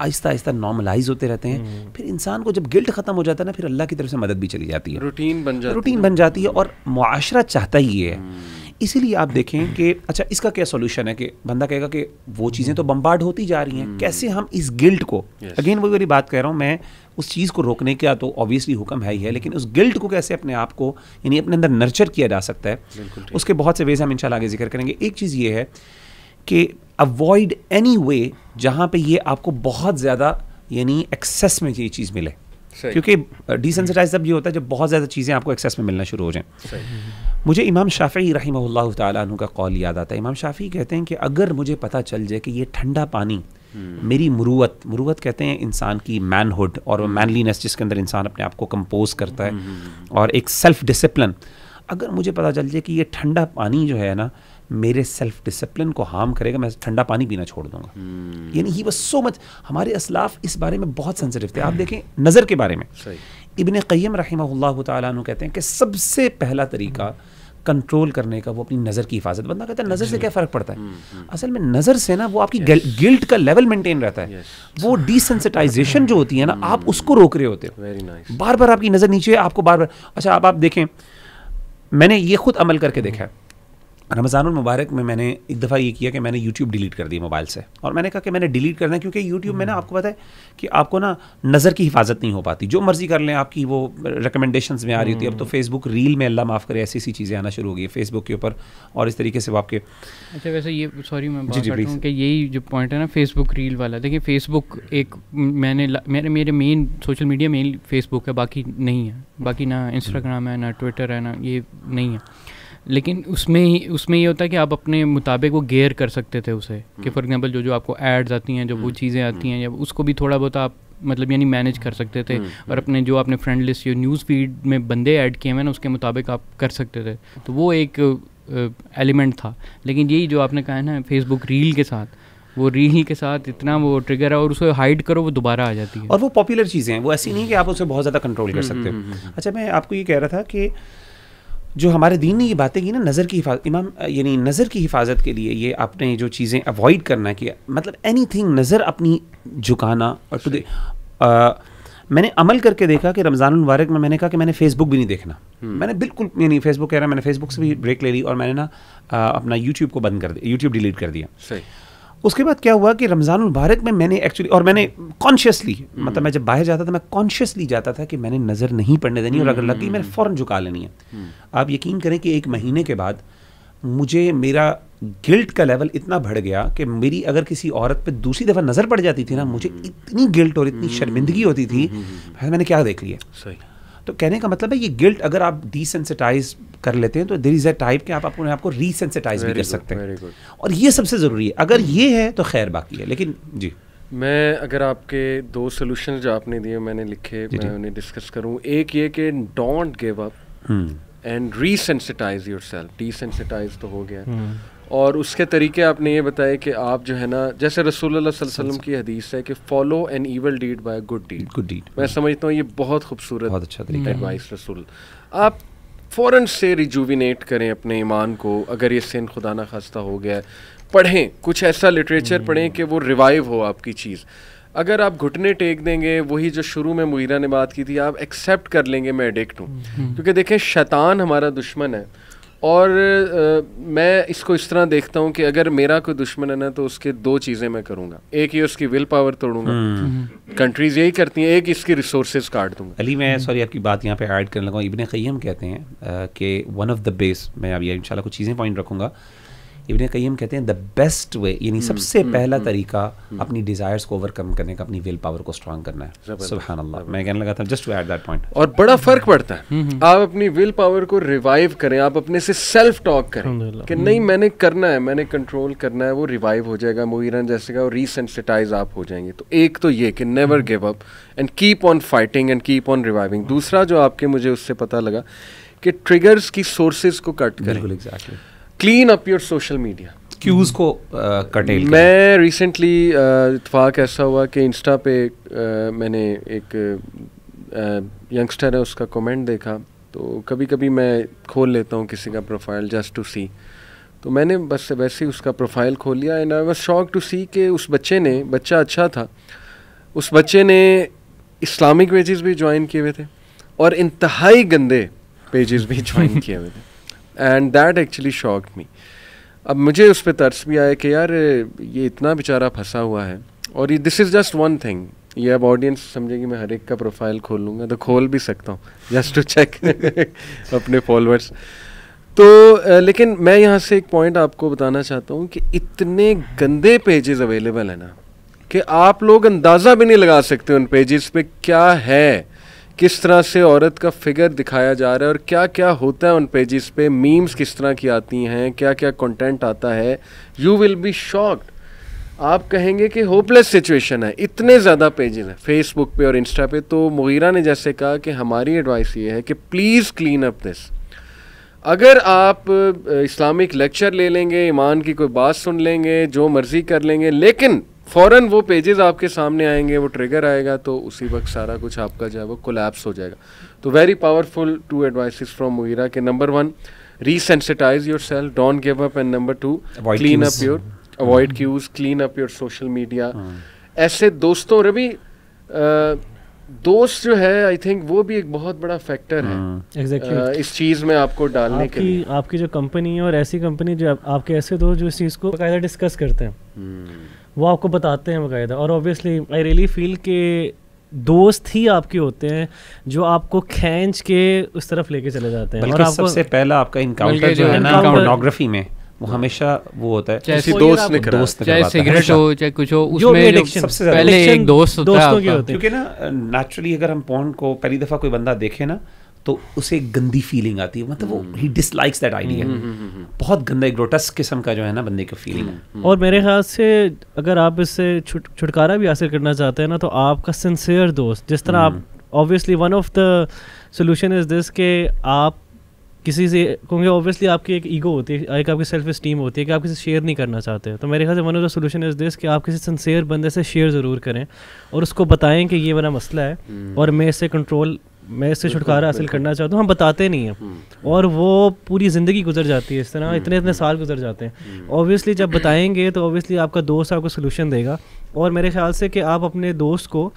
आहिस्ता आहिस्ता नॉर्मलाइज होते रहते हैं हम्म। फिर इंसान को जब गिल्ट ख़त्म हो जाता है ना फिर अल्लाह की तरफ से मदद भी चली जाती है रूटीन बन जाती रूटीन बन जाती है और मुआरा चाहता ही है हम्म। इसीलिए आप देखें कि अच्छा इसका क्या सोल्यूशन है कि बंदा कहेगा कि वो चीज़ें तो बम्बार्ड होती जा रही हैं हम्म। कैसे हम इस गिल्ट को अगेन वही वाली बात कह रहा हूँ मैं उस चीज़ को रोकने का तो ऑब्वियसली हुक्म है ही है लेकिन उस गिल्ट को कैसे अपने आप को यानी अपने अंदर नर्चर किया जा सकता है उसके बहुत से वेज हम इन आगे जिक्र करेंगे एक चीज़ ये है कि अवॉइड एनी वे जहाँ पे ये आपको बहुत ज़्यादा यानी एक्सेस में ये चीज़ मिले क्योंकि डिसेंसिटाइज तब ये होता है जब बहुत ज़्यादा चीज़ें आपको एक्सेस में मिलना शुरू हो जाएं मुझे इमाम शाफ़ी रही तु का कॉल याद आता है इमाम शाफ़ी कहते हैं कि अगर मुझे पता चल जाए कि ये ठंडा पानी हम्म। मेरी मुरुवत मुरुवत कहते हैं इंसान की मैनहुड और मैनलीनेस जिसके अंदर इंसान अपने आप को कंपोज करता है हम्म, हम्म, और एक सेल्फ डिसिप्लिन अगर मुझे पता चल जाए कि ये ठंडा पानी जो है ना मेरे सेल्फ डिसिप्लिन को हार्म करेगा मैं ठंडा पानी पीना छोड़ दूंगा hmm. यानी ही वॉज सो मच हमारे असलाफ इस बारे में बहुत सेंसिटिव थे आप देखें नज़र के बारे में इबन क़यम रही तु कहते हैं कि सबसे पहला तरीका कंट्रोल करने का वो अपनी नज़र की हिफाजत बंदा कहता है नज़र से क्या फ़र्क पड़ता है हम्म, हम्म। असल में नज़र से ना वो आपकी yes. गिल्ट का लेवल मेंटेन रहता है yes. वो डिसेंसिटाइजेशन जो होती है ना आप उसको रोक रहे होते हो nice. बार बार आपकी नज़र नीचे आपको बार बार अच्छा आप आप देखें मैंने ये खुद अमल करके देखा है रमज़ान मुबारक में मैंने एक दफ़ा ये किया कि मैंने यूट्यूब डिलीट कर दिया मोबाइल से और मैंने कहा कि मैंने डिलीट करना है क्योंकि यूट्यूब में ना आपको पता है कि आपको ना नज़र की हिफाजत नहीं हो पाती जो मर्ज़ी कर लें आपकी वो रिकमेंडेशन में आ रही होती है अब तो फेसबुक हम्म। रील में अल्लाह माफ़ करे ऐसी ऐसी चीज़ें आना शुरू हो गई है फेसबुक के ऊपर और इस तरीके से वो आपके अच्छा वैसे ये सॉरी मैं जी जी प्लीज़ कि यही जो पॉइंट है ना फेसबुक रील वाला देखिए फेसबुक एक मैंने मेरे मेरे main social media main Facebook है बाकी नहीं है बाकी ना इंस्टाग्राम हम्म। है ना ट्विटर है ना ये नहीं है लेकिन उसमें ही उसमें ये होता है कि आप अपने मुताबिक वो गेयर कर सकते थे उसे कि फॉर हम्म। एग्जांपल जो जो आपको एड्स आती हैं जो वो हम्म। चीज़ें आती हैं या हम्म। उसको भी थोड़ा बहुत आप मतलब यानी मैनेज कर सकते थे और अपने जो आपने फ्रेंड लिस्ट या न्यूज़ फीड में बंदे ऐड किए हैं ना उसके मुताबिक आप कर सकते थे तो वो एक एलिमेंट था लेकिन यही जो आपने कहा है ना फेसबुक रील के साथ वो रील के साथ इतना वो ट्रिगर है और उसको हाइड करो वो दोबारा आ जाती है और वो पॉपुलर चीज़ें हैं वो ऐसी नहीं कि आप उसे बहुत ज़्यादा कंट्रोल कर सकते अच्छा मैं आपको ये कह रहा था कि जो हमारे दीन ने ये बातें की ना नज़र की हिफाजत इमाम यानी नज़र की हिफाजत के लिए ये आपने जो चीज़ें अवॉइड करना किया मतलब एनी थिंग नज़र अपनी झुकाना और टू दे मैंने अमल करके देखा कि रमज़ान मुबारक में मैंने कहा कि मैंने फेसबुक भी नहीं देखना हम्म। मैंने बिल्कुल यानी फेसबुक कह रहा मैंने फेसबुक से भी ब्रेक ले ली और मैंने ना अपना यूट्यूब को बंद कर दिया यूट्यूब डिलीट कर दिया सही उसके बाद क्या हुआ कि रमज़ान मुबारक में मैंने एक्चुअली और मैंने कॉन्शियसली हम्म। मतलब मैं जब बाहर जाता था मैं कॉन्शियसली जाता था कि मैंने नज़र नहीं पड़ने देनी और अगर लग गई मैंने हम्म। फ़ौरन झुका लेनी है हम्म। आप यकीन करें कि एक महीने के बाद मुझे मेरा गिल्ट का लेवल इतना बढ़ गया कि मेरी अगर किसी औरत पे दूसरी दफ़ा नज़र पड़ जाती थी ना मुझे इतनी गिल्ट और इतनी शर्मिंदगी होती थी मैंने क्या देख लिया सही तो कहने का मतलब है ये गिल्ट अगर आप डिसेंसिटाइज कर लेते हैं तो देर इज़ अ टाइप के आप अपने आप को रीसेंसिटाइज भी कर सकते हैं और ये सबसे ज़रूरी है अगर ये है तो खैर बाकी है लेकिन जी मैं अगर आपके दो सोल्यूशन जो आपने दिए मैंने लिखे मैं उन्हें डिस्कस करूँ एक ये कि don't give up and resensitize yourself desensitize तो हो गया हम्म। और उसके तरीके आपने ये बताया कि आप जो है ना जैसे रसूल वसल्लम की हदीस है कि follow an evil deed by good deed good deed मैं समझता हूँ ये बहुत खूबसूरत बहुत अच्छा तरीका एडवाइस रसूल आप फ़ौर से रिजुविनेट करें अपने ईमान को अगर ये सिन खुदा ना खास्ता हो गया है पढ़ें कुछ ऐसा लिटरेचर हम्म। पढ़ें कि वो रिवाइव हो आपकी चीज़ अगर आप घुटने टेक देंगे वही जो शुरू में मुहिरा ने बात की थी आप एक्सेप्ट कर लेंगे मैं एडिक्ट हूँ हम्म। क्योंकि देखें शैतान हमारा दुश्मन है और आ, मैं इसको इस तरह देखता हूँ कि अगर मेरा कोई दुश्मन है ना तो उसके दो चीज़ें मैं करूँगा एक ही उसकी विल पावर तोड़ूंगा कंट्रीज यही करती हैं एक इसकी रिसोर्स काट दूंगा अली मैं सॉरी आपकी बात यहाँ पे ऐड करने लगा इबन ख़यम कहते हैं कि वन ऑफ द बेस मैं अभी इन कुछ चीज़ें पॉइंट रखूँगा इबन कईम कहते हैं द बेस्ट वे यानी हम्म, सबसे हुँ, हम्म, पहला हुँ, हम्म, तरीका हुँ, अपनी डिज़ायर्स को ओवरकम करने का अपनी विल पावर को स्ट्रांग करना है सुबहान अल्लाह मैं कहने लगा था just to at that point और बड़ा फ़र्क पड़ता है आप अपनी विल पावर को रिवाइव करें आप अपने से सेल्फ टॉक करें कि नहीं मैंने करना है मैंने कंट्रोल करना है वो रिवाइव हो जाएगा मुहिरन जैसे का और रीसेंसिटाइज आप हो जाएंगे तो एक तो ये कि never give up and keep on fighting and keep on reviving दूसरा जो आपके मुझे उससे पता लगा कि ट्रिगर्स की सोर्सेज को कट करें बिल्कुल exactly clean up your social media cues को कटेल मैं रिसेंटली uh, इतफाक ऐसा हुआ कि इंस्टा पे uh, मैंने एक यंगस्टर uh, है उसका कमेंट देखा तो कभी कभी मैं खोल लेता हूँ किसी का प्रोफाइल जस्ट टू सी तो मैंने बस वैसे ही उसका प्रोफाइल खोल लिया and I was shock to see कि उस बच्चे ने बच्चा अच्छा था उस बच्चे ने इस्लामिक पेजेस भी ज्वाइन किए हुए थे और इंतहाई गंदे पेजेस भी ज्वाइन किए हुए थे and that actually shock me अब मुझे उस पर तर्स भी आया कि यार ये इतना बेचारा फंसा हुआ है और ये this is just one thing ये अब ऑडियंस समझेगी मैं हर एक का प्रोफाइल खोल लूँगा तो खोल भी सकता हूँ जस्ट टू चेक अपने फॉलोअर्स तो लेकिन मैं यहाँ से एक पॉइंट आपको बताना चाहता हूँ कि इतने गंदे पेजेस अवेलेबल हैं ना कि आप लोग अंदाज़ा भी नहीं लगा सकते उन पेजेस पे क्या है किस तरह से औरत का फिगर दिखाया जा रहा है और क्या क्या होता है उन पेजेस पे मीम्स किस तरह की आती हैं क्या क्या कंटेंट आता है यू विल बी शॉक्ड आप कहेंगे कि होपलेस सिचुएशन है इतने ज़्यादा पेजेस हैं फेसबुक पे और इंस्टा पे तो मुगीरा ने जैसे कहा कि हमारी एडवाइस ये है कि प्लीज़ क्लीन अप दिस अगर आप इस्लामिक लेक्चर ले लेंगे ईमान की कोई बात सुन लेंगे जो मर्ज़ी कर लेंगे लेकिन फौरन वो पेजेस आपके सामने आएंगे वो ट्रिगर आएगा तो उसी वक्त सारा कुछ आपका जो है वो कोलैप्स हो जाएगा तो very powerful two advices from Mughira के number one resensitize yourself don't give up and number two clean up your avoid cues clean up your social media ऐसे दोस्तों रवि दोस्त जो है आई थिंक वो भी एक बहुत बड़ा फैक्टर है hmm. exactly. आ, इस चीज में आपको डालने आपकी, के लिए आपकी जो कंपनी है और ऐसी कंपनी जो आप, आपके ऐसे दोस्त जो इस चीज को डिस्कस करते हैं hmm. वो आपको बताते हैं बाकायदा और ऑब्वियसली आई रियली फील के दोस्त ही आपके होते हैं जो आपको खींच के उस तरफ लेके चले जाते हैं और आपको सबसे पहला आपका इनकाउंटर जो है ना पोर्नोग्राफी में वो हाँ। हमेशा वो होता है किसी दोस्त ने करा दोस्त चाहे सिगरेट हो चाहे कुछ हो उसमें सबसे पहले एक दोस्त होता है क्योंकि ना नेचुरली अगर हम पोर्न को पहली दफा कोई बंदा देखे ना तो उसे गंदी फीलिंग आती है मतलब वो ही डिसलाइक्स दैट आइडिया बहुत गंदा एक ग्रोटस किस्म का जो है ना बंदे का फीलिंग है हम्म, हम्म। और मेरे ख्याल से अगर आप इससे छुटकारा भी हासिल करना चाहते हैं ना तो आपका सिंसियर दोस्त जिस तरह आप obviously one of the solution is this के आप किसी से क्योंकि ऑब्वियसली आपकी एक ईगो होती है एक आपकी सेल्फ इस्टीम होती है कि आप किसी शेयर नहीं करना चाहते तो मेरे ख्याल से one of the solution is this कि आप किसी सिंसियर बंदे से शेयर ज़रूर करें और उसको बताएं कि ये मेरा मसला है हम्म। और मैं इसे कंट्रोल मैं इससे छुटकारा हासिल करना चाहता हूँ हम बताते नहीं हैं हम्म। और वो पूरी ज़िंदगी गुजर जाती है इस तरह हम्म। इतने इतने साल गुजर जाते हैं ओबियसली हम्म। जब बताएंगे तो ओबियसली आपका दोस्त आपको सोल्यूशन देगा और मेरे ख्याल से कि आप अपने दोस्त को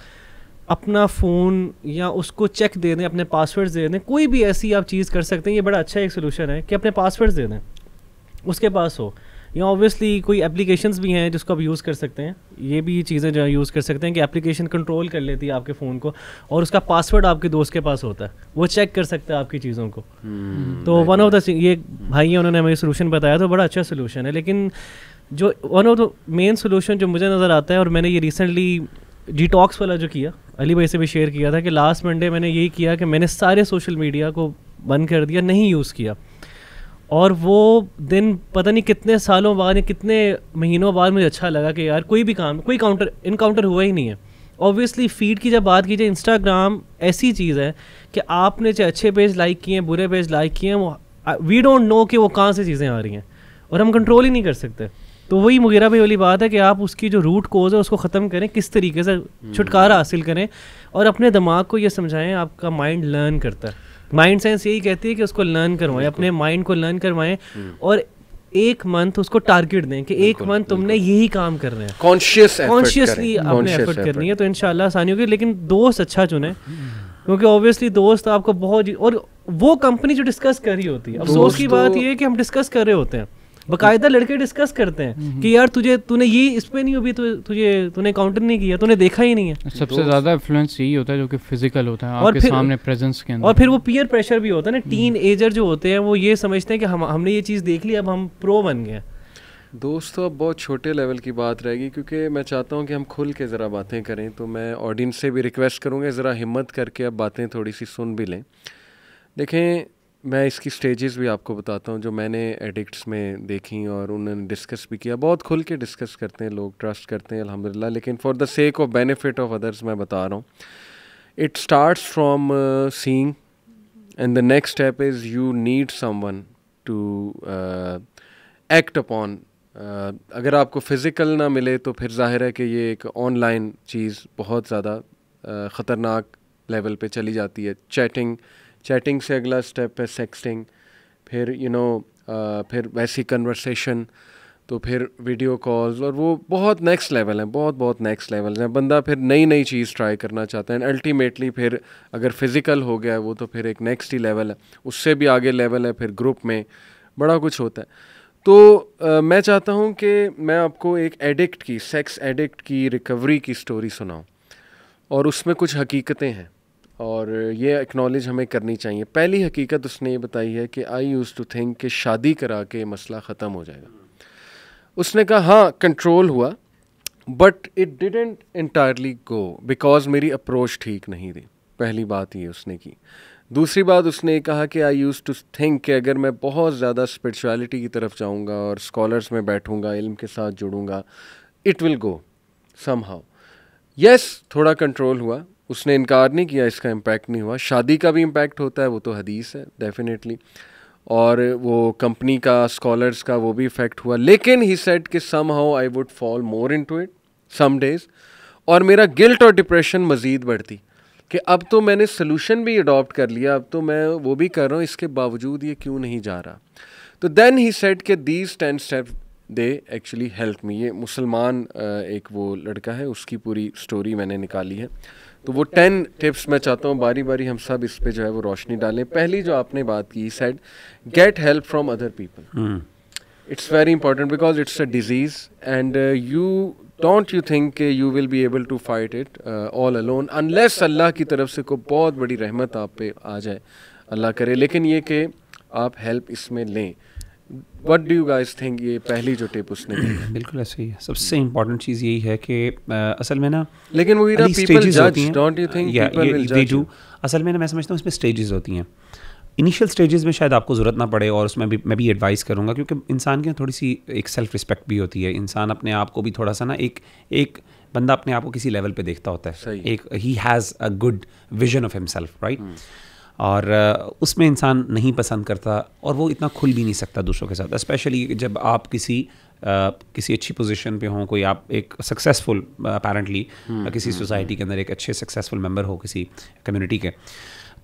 अपना फ़ोन या उसको चेक दे दें अपने पासवर्ड्स दे दें कोई भी ऐसी आप चीज़ कर सकते हैं ये बड़ा अच्छा एक सोल्यूशन है कि अपने पासवर्ड्स दे दें उसके पास हो या ऑब्वियसली कोई एप्लीकेशन भी हैं जिसको आप यूज़ कर सकते हैं ये भी चीज़ें जो यूज़ कर सकते हैं कि एप्लीकेशन कंट्रोल कर लेती है आपके फ़ोन को और उसका पासवर्ड आपके दोस्त के पास होता है वो चेक कर सकता है आपकी चीज़ों को hmm, तो वन ऑफ द ये भाई है उन्होंने हमें सोलूशन बताया तो बड़ा अच्छा सोलूशन है लेकिन जो one of the main solution जो मुझे नज़र आता है और मैंने ये रिसेंटली डिटॉक्स वाला जो किया अली भाई से भी शेयर किया था कि लास्ट मंडे मैंने यही किया कि मैंने सारे सोशल मीडिया को बंद कर दिया नहीं यूज़ किया और वो दिन पता नहीं कितने सालों बाद या कितने महीनों बाद मुझे अच्छा लगा कि यार कोई भी काम कोई काउंटर इनकाउंटर हुआ ही नहीं है ऑब्वियसली फीड की जब बात की जाए इंस्टाग्राम ऐसी चीज़ है कि आपने चाहे अच्छे पेज लाइक किए हैं बुरे पेज लाइक किए हैं वी डोंट नो कि वो कहाँ से चीज़ें आ रही हैं और हम कंट्रोल ही नहीं कर सकते तो वही मुगेरा भाई वाली बात है कि आप उसकी जो रूट कोज है उसको ख़त्म करें किस तरीके से हम्म। छुटकारा हासिल करें और अपने दिमाग को ये समझाएं आपका माइंड लर्न करता है माइंड साइंस यही कहती है कि उसको लर्न करवाएं अपने माइंड को लर्न करवाएं हम्म। और एक मंथ उसको टारगेट दें कि एक मंथ तुमने यही काम करना है कॉन्शियस कॉन्शियसली आपने एफर्ट करनी है तो इनशाला आसानी होगी लेकिन दोस्त अच्छा चुने क्योंकि ऑब्वियसली दोस्त आपको बहुत और वो कंपनी जो डिस्कस कर रही होती है अफसोस की बात तो- यह है कि हम डिस्कस कर रहे होते हैं बकायदा लड़के डिस्कस करते हैं हम्म, हम्म। कि यार तुझे तूने ये इस पे नहीं अभी तुझे तूने काउंटर नहीं किया तूने देखा ही नहीं है सबसे ज्यादा इन्फ्लुएंस यही होता है जो कि फिजिकल होता है और फिर, सामने प्रेजेंस के अंदर और फिर वो पीयर प्रेशर भी होता है ना टीन हम्म। एजर जो होते हैं वो ये समझते हैं कि हम हमने ये चीज़ देख ली अब हम प्रो बन गए दोस्तों तो अब बहुत छोटे लेवल की बात रहेगी क्योंकि मैं चाहता हूँ कि हम खुल के ज़रा बातें करें तो मैं ऑडियंस से भी रिक्वेस्ट करूँगा ज़रा हिम्मत करके अब बातें थोड़ी सी सुन भी लें देखें मैं इसकी स्टेजेस भी आपको बताता हूँ जो मैंने एडिक्ट्स में देखी और उन्होंने डिस्कस भी किया बहुत खुल के डिस्कस करते हैं लोग ट्रस्ट करते हैं अल्हम्दुलिल्लाह लेकिन for the sake of benefit of others मैं बता रहा हूँ it starts from seeing and the next step is you need someone to act upon अगर आपको फ़िज़िकल ना मिले तो फिर जाहिर है कि ये एक ऑनलाइन चीज़ बहुत ज़्यादा uh, ख़तरनाक लेवल पे चली जाती है चैटिंग चैटिंग से अगला स्टेप है सेक्सटिंग फिर यू you नो know, फिर वैसी कन्वर्सेशन तो फिर वीडियो कॉल्स और वो बहुत नेक्स्ट लेवल हैं बहुत बहुत नेक्स्ट लेवल हैं बंदा फिर नई नई चीज़ ट्राई करना चाहता है एंड अल्टीमेटली फिर अगर फिज़िकल हो गया है वो तो फिर एक नेक्स्ट ही लेवल है उससे भी आगे लेवल है फिर ग्रुप में बड़ा कुछ होता है तो आ, मैं चाहता हूँ कि मैं आपको एक एडिक्ट की सेक्स एडिक्ट की रिकवरी की स्टोरी सुनाऊँ और उसमें कुछ हकीकतें हैं और ये एक्नॉलेज हमें करनी चाहिए पहली हकीकत उसने ये बताई है कि आई यूज़ टू थिंक कि शादी करा के मसला ख़त्म हो जाएगा उसने कहा हाँ कंट्रोल हुआ but it didn't entirely go because मेरी अप्रोच ठीक नहीं थी पहली बात ये उसने की दूसरी बात उसने कहा कि आई यूज़ टू थिंक कि अगर मैं बहुत ज़्यादा स्परिचुअलिटी की तरफ जाऊँगा और स्कॉलर्स में बैठूँगा इल्म के साथ जुड़ूँगा it will go somehow yes थोड़ा कंट्रोल हुआ उसने इनकार नहीं किया इसका इम्पैक्ट नहीं हुआ शादी का भी इम्पैक्ट होता है वो तो हदीस है डेफिनेटली और वो कंपनी का स्कॉलर्स का वो भी इफेक्ट हुआ लेकिन ही सेट कि somehow I would fall more into it some days और मेरा गिल्ट और डिप्रेशन मज़ीद बढ़ती कि अब तो मैंने सोल्यूशन भी अडॉप्ट कर लिया अब तो मैं वो भी कर रहा हूँ इसके बावजूद ये क्यों नहीं जा रहा तो देन ही सेट के these ten step they actually help me ये मुसलमान एक वो लड़का है उसकी पूरी स्टोरी मैंने निकाली है तो वो टेन टिप्स मैं चाहता हूँ बारी बारी हम सब इस पर जो है वो रोशनी डालें पहली जो आपने बात की said get help from other people it's very important because it's a disease and you don't you think you will be able to fight it all alone unless Allah की तरफ से कोई बहुत बड़ी रहमत आप पे आ जाए अल्लाह करे लेकिन ये कि आप हेल्प इसमें लें what do you guys think ये पहली जो टिप उसने [CLEARS THROAT] बिल्कुल ऐसे ही है सबसे इंपॉर्टेंट चीज़ यही है कि असल में ना लेकिन वो पीपल असल में ना मैं समझता हूँ इसमें स्टेजेस होती हैं इनिशियल स्टेजेस में शायद आपको ज़रूरत ना पड़े और उसमें भी मैं भी एडवाइस करूँगा क्योंकि इंसान के थोड़ी सी एक सेल्फ़ रिस्पेक्ट भी होती है इंसान अपने आप को भी थोड़ा सा ना एक एक बंदा अपने आप को किसी लेवल पे देखता होता है एक he has a good vision of himself right और उसमें इंसान नहीं पसंद करता और वो इतना खुल भी नहीं सकता दूसरों के साथ स्पेशली जब आप किसी Uh, किसी अच्छी पोजीशन पे हों कोई आप एक सक्सेसफुल अपेरेंटली हम्म, किसी सोसाइटी हम्म, के हम्म। अंदर एक अच्छे सक्सेसफुल मेंबर हो किसी कम्युनिटी के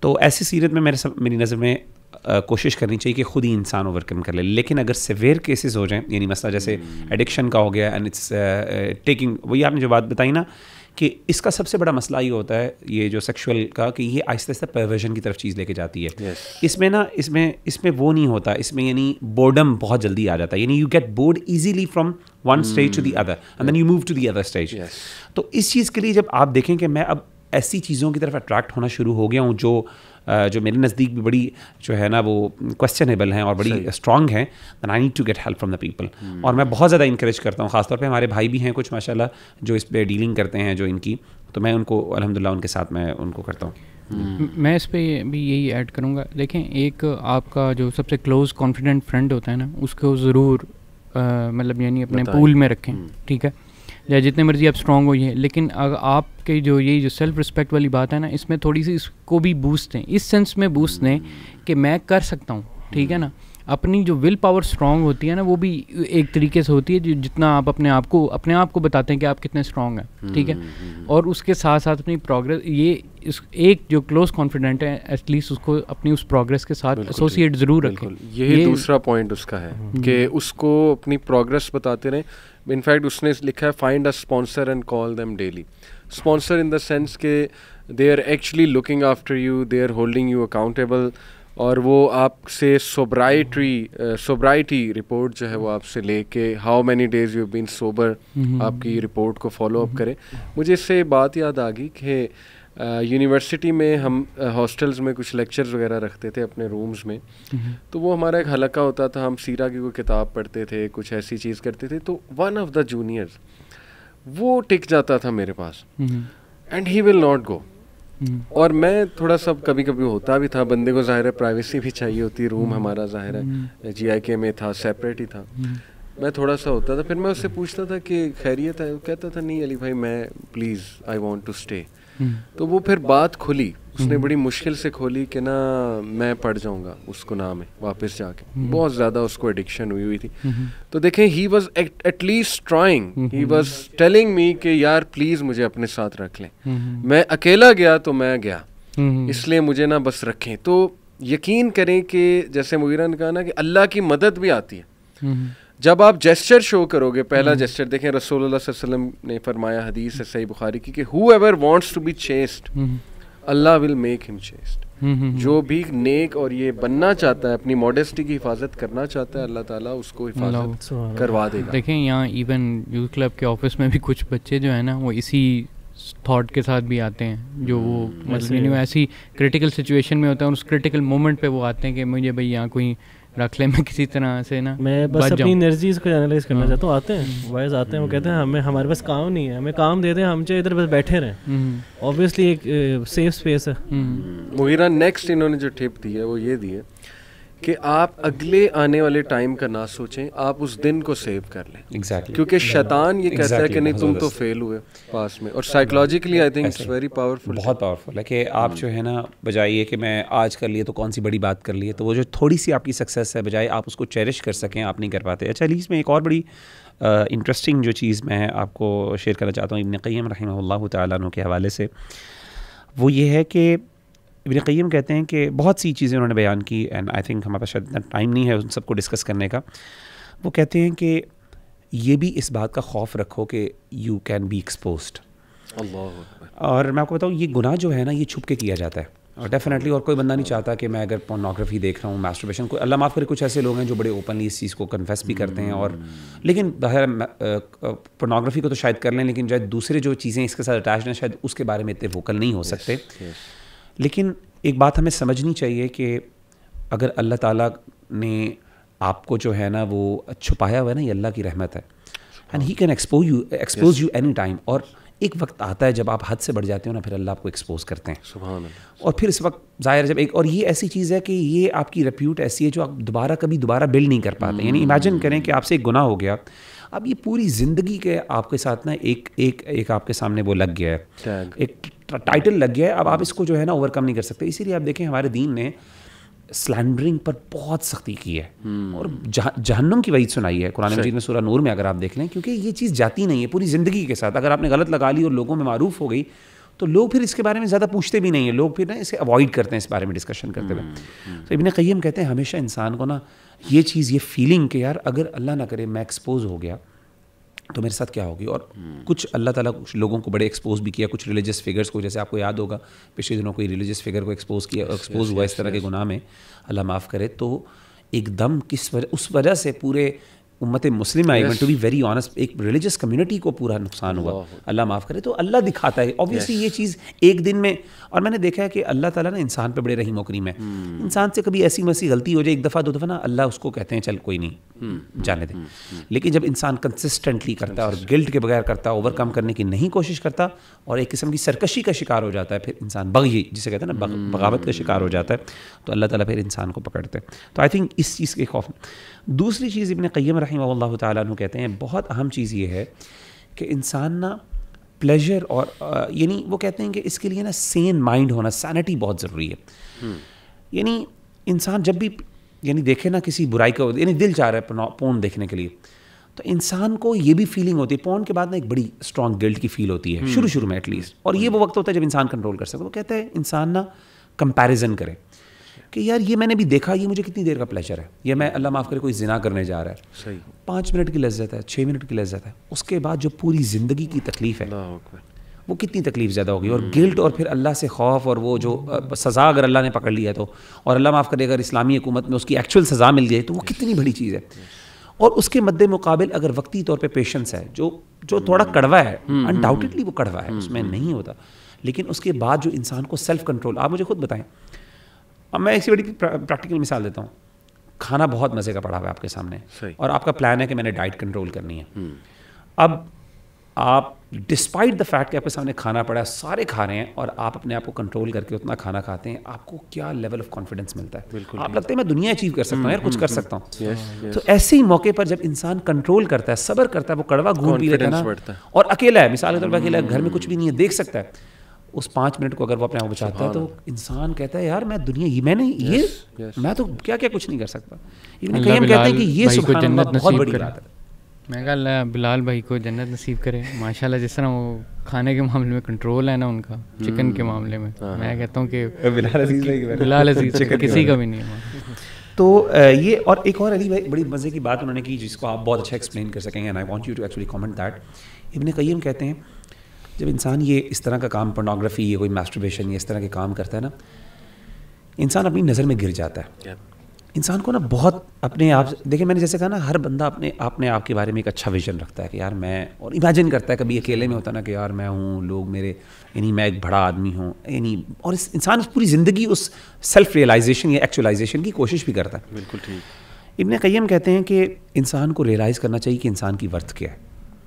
तो ऐसी सीरत में मेरे सब मेरी नज़र में कोशिश करनी चाहिए कि खुद ही इंसान ओवरकम कर ले लेकिन अगर सिवेयर केसेस हो जाएं यानी मसला जैसे एडिक्शन का हो गया एंड इट्स टेकिंग वही आपने जो बात बताई ना कि इसका सबसे बड़ा मसला ये होता है ये जो सेक्शुअल का कि ये आहिस्ता आहिस्ता परवर्जन की तरफ चीज़ लेके जाती है yes. इसमें ना इसमें इसमें वो नहीं होता इसमें यानी बोर्डम बहुत जल्दी आ जाता है यानी you get bored easily from one stage to the other and then you move to the other stage तो इस चीज़ के लिए जब आप देखें कि मैं अब ऐसी चीज़ों की तरफ अट्रैक्ट होना शुरू हो गया हूँ जो जो मेरे नज़दीक भी बड़ी जो है ना वो क्वेश्चनेबल हैं और बड़ी स्ट्रॉग हैं then I need to get help from the people और मैं बहुत ज़्यादा इंकरेज करता हूँ खासतौर पर हमारे भाई भी हैं कुछ माशाला जो इस पर डीलिंग करते हैं जो इनकी तो मैं उनको अलहमदिल्ला उनके साथ मैं उनको करता हूँ hmm. Hmm. मैं इस पर भी यही ऐड करूँगा देखें एक आपका जो सबसे क्लोज कॉन्फिडेंट फ्रेंड होता है ना उसको ज़रूर मतलब यानी अपने पूल में रखें hmm. ठीक है या जितने मर्जी आप स्ट्रॉग हो ये लेकिन अगर आपके जो ये जो सेल्फ रिस्पेक्ट वाली बात है ना इसमें थोड़ी सी इसको भी बूस्ट दें इस सेंस में बूस्ट दें कि मैं कर सकता हूँ ठीक है ना अपनी जो विल पावर स्ट्रांग होती है ना वो भी एक तरीके से होती है जो जितना आप अपने आप को अपने आप को बताते हैं कि आप कितने स्ट्रांग हैं हम्म, ठीक है हम्म, हम्म, और उसके साथ साथ अपनी प्रोग्रेस ये इस एक जो क्लोज कॉन्फिडेंट है एटलीस्ट उसको अपनी उस प्रोग्रेस के साथ एसोसिएट ज़रूर रखें यही दूसरा पॉइंट उसका है कि उसको अपनी प्रोग्रेस बताते रहें इनफैक्ट उसने लिखा है find a sponsor and call them daily sponsor in the sense के they are actually looking after you they are holding you accountable और वो आपसे सोब्राइटरी सोब्राइटी रिपोर्ट जो है वो आपसे लेके how many days you been sober आपकी रिपोर्ट को फॉलो अप mm-hmm. करें मुझे इससे बात याद आ गई कि यूनिवर्सिटी uh, में हम हॉस्टल्स uh, में कुछ लेक्चर्स वगैरह रखते थे अपने रूम्स में तो वो हमारा एक हलका होता था हम सीरा की कोई किताब पढ़ते थे कुछ ऐसी चीज़ करते थे तो वन ऑफ द जूनियर्स वो टिक जाता था मेरे पास and he will not go और मैं थोड़ा सा कभी कभी होता भी था बंदे को ज़ाहिर है प्राइवेसी भी चाहिए होती रूम हम्म। हमारा ज़ाहिर है के हम्म। में था सेपरेट ही था हम्म। मैं थोड़ा सा होता था फिर मैं उससे पूछता था कि खैरियत है कहता था नहीं अली भाई मैं please I want to stay तो वो फिर बात खुली उसने बड़ी मुश्किल से खोली कि ना मैं पढ़ जाऊंगा उसको नाम है वापस जाके हम्म। बहुत ज़्यादा उसको एडिक्शन हुई हुई थी हम्म। तो देखें he was at least trying he was telling me कि यार प्लीज़ मुझे अपने साथ रख लें हम्म। मैं अकेला गया तो मैं गया इसलिए मुझे ना बस रखें तो यकीन करें कि जैसे मुगीरा ने कहा ना कि अल्लाह की मदद भी आती है जब आप जेस्चर शो करोगे पहला जेस्चर हम्म। देखें रसोल्ला वसल्लम ने फरमाया हदीस है सही बुखारी की कि whoever wants to be chaste Allah will make him chaste जो भी नेक और ये बनना चाहता है अपनी मॉडेस्टी की हिफाजत करना चाहता है अल्लाह ताला उसको हिफाजत करवा देगा देखें यहाँ इवन यूथ क्लब के ऑफिस में भी कुछ बच्चे जो है ना वो इसी थॉट के साथ भी आते हैं जो वो हम्म, मतलब ऐसी क्रिटिकल सिचुएशन में होता है उस क्रिटिकल मोमेंट पे वो आते हैं कि मुझे भाई यहाँ कोई रख ले मैं किसी तरह से ना मैं बस अपनी एनर्जीज को एनालाइज करना हाँ। चाहता हूँ आते हैं वॉइस हम्म। आते हैं वो हम्म। कहते हैं हमें हमारे पास काम नहीं है हमें काम दे दें हम चाहे इधर बस बैठे रहें ऑब्वियसली हम्म। एक सेफ स्पेस है मुगीरा नेक्स्ट इन्होंने जो टिप दी है वो ये दी है कि आप अगले आने वाले टाइम का ना सोचें आप उस दिन को सेव कर लें exactly. क्योंकि शैतान ये कहता है कि नहीं तुम तो फेल हुए पास में और psychologically I think it's very powerful बहुत पावरफुल है कि आप जो है ना बजाय कि मैं आज कर लिए तो कौन सी बड़ी बात कर लिए तो वो जो थोड़ी सी आपकी सक्सेस है बजाय आप उसको चेरिश कर सकें आप नहीं कर पाते अच्छा लीज में एक और बड़ी इंटरेस्टिंग जो चीज़ मैं आपको शेयर करना चाहता हूँ इबन क़ीम रही के हवाले से वो ये है कि इबन क़ीम कहते हैं कि बहुत सी चीज़ें उन्होंने बयान की एंड आई थिंक हमारे पास शायद इतना टाइम नहीं है उन सबको डिस्कस करने का वो कहते हैं कि ये भी इस बात का खौफ रखो कि यू कैन बी एक्सपोज और मैं आपको बताऊँ ये गुनाह जो है ना ये छुप के किया जाता है और डेफिनेटली और कोई बंदा नहीं चाहता कि मैं अगर पोर्नोग्राफी देख रहा हूँ मास्टरबेशन को अल्लाह माफ़ करे कुछ ऐसे लोग हैं जो बड़े ओपनली इस चीज़ को कन्फेस भी करते हैं और हम्म। लेकिन बहर पोर्नोग्राफी को तो शायद कर लें लेकिन जो दूसरे जो चीज़ें इसके साथ अटैच हैं शायद उसके बारे में इतने वोकल नहीं हो सकते लेकिन एक बात हमें समझनी चाहिए कि अगर अल्लाह ताला ने आपको जो है ना वो छुपाया हुआ है ना ये अल्लाह की रहमत है and he can expose you expose you any time और एक वक्त आता है जब आप हद से बढ़ जाते हो ना फिर अल्लाह आपको एक्सपोज करते हैं सुबह और फिर इस वक्त ज़ाहिर जब एक और ये ऐसी चीज़ है कि ये आपकी रिप्यूट ऐसी है जो आप दोबारा कभी दोबारा बिल्ड नहीं कर पाते यानी इमेजिन करें कि आपसे एक गुना हो गया अब ये पूरी ज़िंदगी के आपके साथ ना एक एक एक आपके सामने वो लग गया है एक टाइटल लग गया है अब आप हम्म। इसको जो है ना ओवरकम नहीं कर सकते इसीलिए आप देखें हमारे दीन ने स्लैंडरिंग पर बहुत सख्ती की है हम्म। और जह, जहन्नम की वही सुनाई है कुरान मजीद में सूरह नूर में अगर आप देख लें क्योंकि ये चीज़ जाती नहीं है पूरी ज़िंदगी के साथ अगर आपने गलत लगा ली और लोगों में मरूफ हो गई तो लोग फिर इसके बारे में ज़्यादा पूछते भी नहीं है लोग फिर ना इसे अवॉइड करते हैं इस बारे में डिस्कशन करते हुए हम्म, तो इबन क़यम कहते हैं हमेशा इंसान को ना ये चीज़ ये फीलिंग कि यार अगर अल्लाह ना करे मैं एक्सपोज हो गया तो मेरे साथ क्या होगी और कुछ अल्लाह ताला कुछ लोगों को बड़े एक्सपोज भी किया कुछ रिलीजियस फिगर्स को जैसे आपको याद होगा पिछले दिनों कोई रिलीजियस फिगर को एक्सपोज किया एक्सपोज हुआ इस तरह के गुनाह में अल्लाह माफ़ करे तो एकदम किस वजह उस वजह से पूरे उम्मत मुस्लिम I want to be very honest एक रिलीजियस कम्युनिटी को पूरा नुकसान हुआ अल्लाह माफ़ करे तो अल्लाह दिखाता है ऑब्वियसली ये चीज़ एक दिन में और मैंने देखा है कि अल्लाह ताला ना इंसान पे बड़े रही मोकरी में हम्म। इंसान से कभी ऐसी वैसी गलती हो जाए एक दफ़ा दो दफ़ा ना अल्लाह उसको कहते हैं चल कोई नहीं हम्म, जाने दें हम्म, लेकिन जब इंसान कंसिस्टेंटली करता है और गिल्ट के बगैर करता है ओवरकम करने की नहीं कोशिश करता और एक किस्म की सरकशी का शिकार हो जाता है फिर इंसान बगी जिसे कहते हैं ना बगावत का शिकार हो जाता है तो अल्लाह ताला फिर इंसान को पकड़ते हैं तो आई थिंक इस चीज़ के खौफ दूसरी चीज़ इबन कैम रही तुम कहते हैं बहुत अहम चीज़ ये है कि इंसान ना प्लेजर और यानी वो कहते हैं कि इसके लिए ना सेन माइंड होना सैनिटी बहुत ज़रूरी है हम्म। यानी इंसान जब भी यानी देखे ना किसी बुराई का यानी दिल चाह रहा है पोन देखने के लिए तो इंसान को ये भी फीलिंग होती है पोन के बाद ना एक बड़ी स्ट्रॉन्ग गिल्ट की फील होती है हम्म। शुरू शुरू में एटलीस्ट और ये हम्म। वो वक्त होता है जब इंसान कंट्रोल कर सकता है वो कहते हैं इंसान ना कंपेरिज़न करे कि यार ये मैंने भी देखा ये मुझे कितनी देर का प्लेजर है ये मैं अल्लाह माफ़ करे कोई जिना करने जा रहा है सही पाँच मिनट की लज्जत है छः मिनट की लज्जत है उसके बाद जो पूरी ज़िंदगी की तकलीफ़ है वो कितनी तकलीफ़ ज़्यादा होगी और हम्म। गिल्ट और फिर अल्लाह से खौफ और वो जो सज़ा अगर अल्लाह ने पकड़ लिया तो और अल्लाह माफ़ करे अगर इस्लामी हुकूमत में उसकी एक्चुअल सज़ा मिल जाए तो वो कितनी बड़ी चीज़ है और उसके मद्दे मुकाबल अगर वक्ती तौर पे पेशेंस है जो जो हम्म। थोड़ा कड़वा है अनडाउटेडली हम्म, वो कड़वा है उसमें नहीं होता लेकिन उसके बाद जो इंसान को सेल्फ कंट्रोल आप मुझे खुद बताएं अब मैं इसी बड़ी प्रैक्टिकल मिसाल देता हूँ खाना बहुत मज़े का पड़ा हुआ है आपके सामने और आपका प्लान है कि मैंने डाइट कंट्रोल करनी है हम्म। अब आप डिस्पाइट द फैक्ट कि आपके सामने खाना पड़ा है सारे खा रहे हैं और आप अपने आप को कंट्रोल करके उतना खाना खाते हैं आपको क्या लेवल ऑफ कॉन्फिडेंस मिलता है बिल्कुल आप लगता है मैं दुनिया अचीव कर सकता हूँ यार कुछ कर हम्म, सकता हूँ हम्म, तो ऐसे ही मौके पर जब इंसान कंट्रोल करता है सबर करता है वो कड़वा घूम भी लेता है और अकेला है मिसाल के तौर पर अकेला घर में कुछ भी नहीं है देख सकता है उस पाँच मिनट को अगर वो अपने आप बचाता है तो इंसान कहता है यार मैं दुनिया ये मैं नहीं ये मैं तो क्या क्या कुछ नहीं कर सकता इवन कहीं हम कहते हैं कि ये जन्नत बहुत बड़ी बात है मैं कहा बिलाल भाई को जन्नत नसीब करे माशाल्लाह जिस तरह वो खाने के मामले में कंट्रोल है ना उनका चिकन के हम्म। मामले में हाँ, मैं हाँ। कहता हूँ कि बिलाल अजीज बिलाल अजीज चिकन किसी का भी नहीं है तो ये और एक और अली भाई बड़ी मज़े की बात उन्होंने की जिसको आप बहुत अच्छा एक्सप्लेन कर सकेंगे and I want you to actually comment that Ibn Qayyim कहते हैं जब इंसान ये इस तरह का काम पोर्नोग्राफी या कोई मास्टरबेशन या इस तरह के काम करता है ना इंसान अपनी नज़र में गिर जाता है इंसान को ना बहुत अपने आप देखिए मैंने जैसे कहा ना हर बंदा अपने अपने आप के बारे में एक अच्छा विजन रखता है कि यार मैं और इमेजिन करता है कभी अकेले में होता ना कि यार मैं हूँ लोग मेरे यानी मैं एक बड़ा आदमी हूँ यानी और इस इंसान पूरी ज़िंदगी उस सेल्फ रियलाइजेशन या एक्चुअलाइजेशन की कोशिश भी करता है बिल्कुल ठीक इबन कैम कहते हैं कि इंसान को रियलाइज़ करना चाहिए कि इंसान की वर्थ क्या है